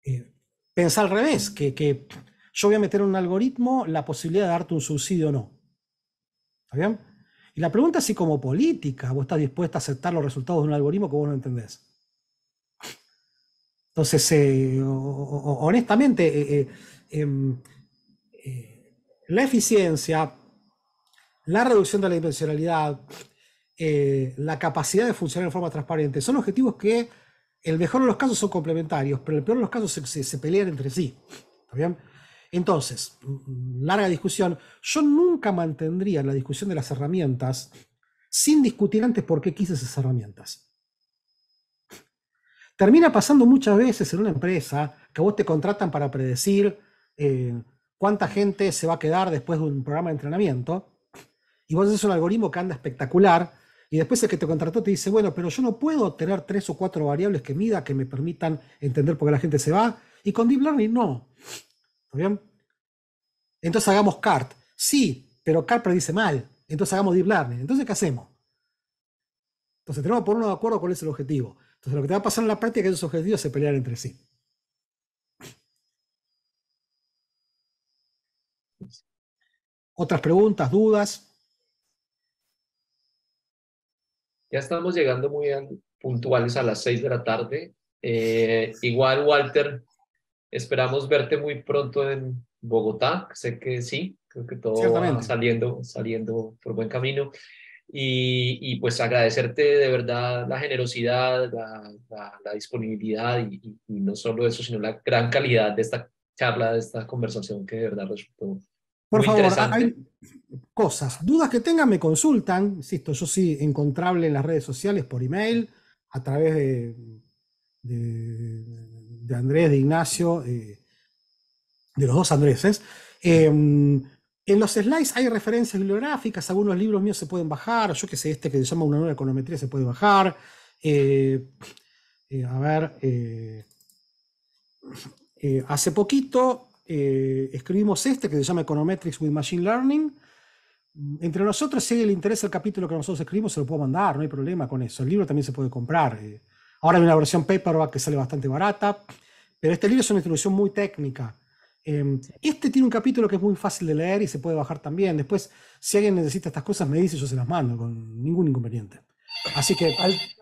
Eh, pensá al revés, que, yo voy a meter en un algoritmo la posibilidad de darte un subsidio o no. ¿Está bien? Y la pregunta es si como política vos estás dispuesta a aceptar los resultados de un algoritmo que vos no entendés. Entonces, eh, honestamente, eh, eh, em, la eficiencia, la reducción de la dimensionalidad, la capacidad de funcionar en forma transparente, son objetivos que el mejor de los casos son complementarios, pero el peor de los casos se, se pelean entre sí. Entonces, mm, larga discusión. Yo nunca mantendría la discusión de las herramientas sin discutir antes por qué quise esas herramientas. Termina pasando muchas veces en una empresa que vos te contratan para predecir eh, cuánta gente se va a quedar después de un programa de entrenamiento y vos haces un algoritmo que anda espectacular y después el que te contrató te dice, bueno, pero yo no puedo tener tres o cuatro variables que mida, que me permitan entender por qué la gente se va. Y con Deep Learning no. ¿Está bien? Entonces hagamos CART. Sí, pero CART predice mal. Entonces hagamos Deep Learning. Entonces, ¿qué hacemos? Entonces tenemos que ponernos de acuerdo cuál es el objetivo. Entonces lo que te va a pasar en la práctica es que esos objetivos se pelean entre sí. ¿Otras preguntas, dudas? Ya estamos llegando muy puntuales a las 6 de la tarde. Eh, igual, Walter, esperamos verte muy pronto en Bogotá. Sé que sí, creo que todo va saliendo, saliendo por buen camino. Y, pues agradecerte de verdad la generosidad, la, disponibilidad y, y, no solo eso, sino la gran calidad de esta charla, de esta conversación que de verdad resultó por favor, hay cosas, dudas que tengan, me consultan. Insisto, yo sí, encontrable en las redes sociales, por email, a través de, Andrés, de Ignacio, eh, de los dos Andréses. Em, en los slides hay referencias bibliográficas, algunos libros míos se pueden bajar, yo que sé, este que se llama Una nueva econometría se puede bajar. Eh, eh, a ver, hace poquito eh, escribimos este que se llama Econometrics with Machine Learning. Entre nosotros, si le interesa el capítulo que nosotros escribimos, se lo puedo mandar, no hay problema con eso. El libro también se puede comprar. Eh. Ahora hay una versión paperback que sale bastante barata, pero este libro es una introducción muy técnica. Em, este tiene un capítulo que es muy fácil de leer y se puede bajar también. Después, si alguien necesita estas cosas, me dice, yo se las mando con ningún inconveniente. Así que...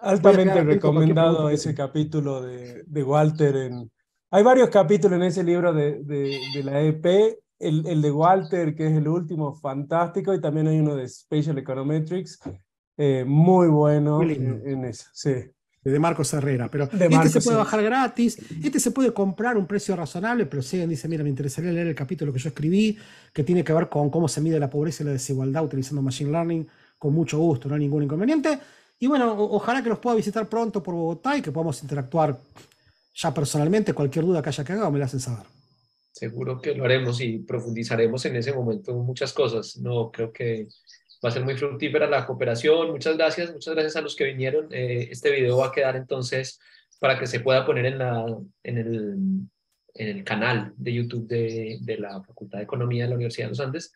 altamente recomendado ese capítulo de, de Walter en hay varios capítulos en ese libro de, la EP, el, de Walter, que es el último, fantástico, y también hay uno de Spatial Econometrics, eh, muy bueno en, De Marcos Herrera, pero este se puede bajar gratis, este se puede comprar un precio razonable, pero si dice, mira, me interesaría leer el capítulo que yo escribí, que tiene que ver con cómo se mide la pobreza y la desigualdad utilizando Machine Learning, con mucho gusto, no hay ningún inconveniente. Y bueno, ojalá que los pueda visitar pronto por Bogotá y que podamos interactuar ya personalmente, cualquier duda que haya haga me la hacen saber. Seguro que lo haremos y profundizaremos en ese momento muchas cosas. No, creo que va a ser muy fructífera la cooperación. Muchas gracias, muchas gracias a los que vinieron. Eh, este video va a quedar entonces para que se pueda poner en, la, en, el, en el canal de YouTube de, de la Facultad de Economía de la Universidad de los Andes.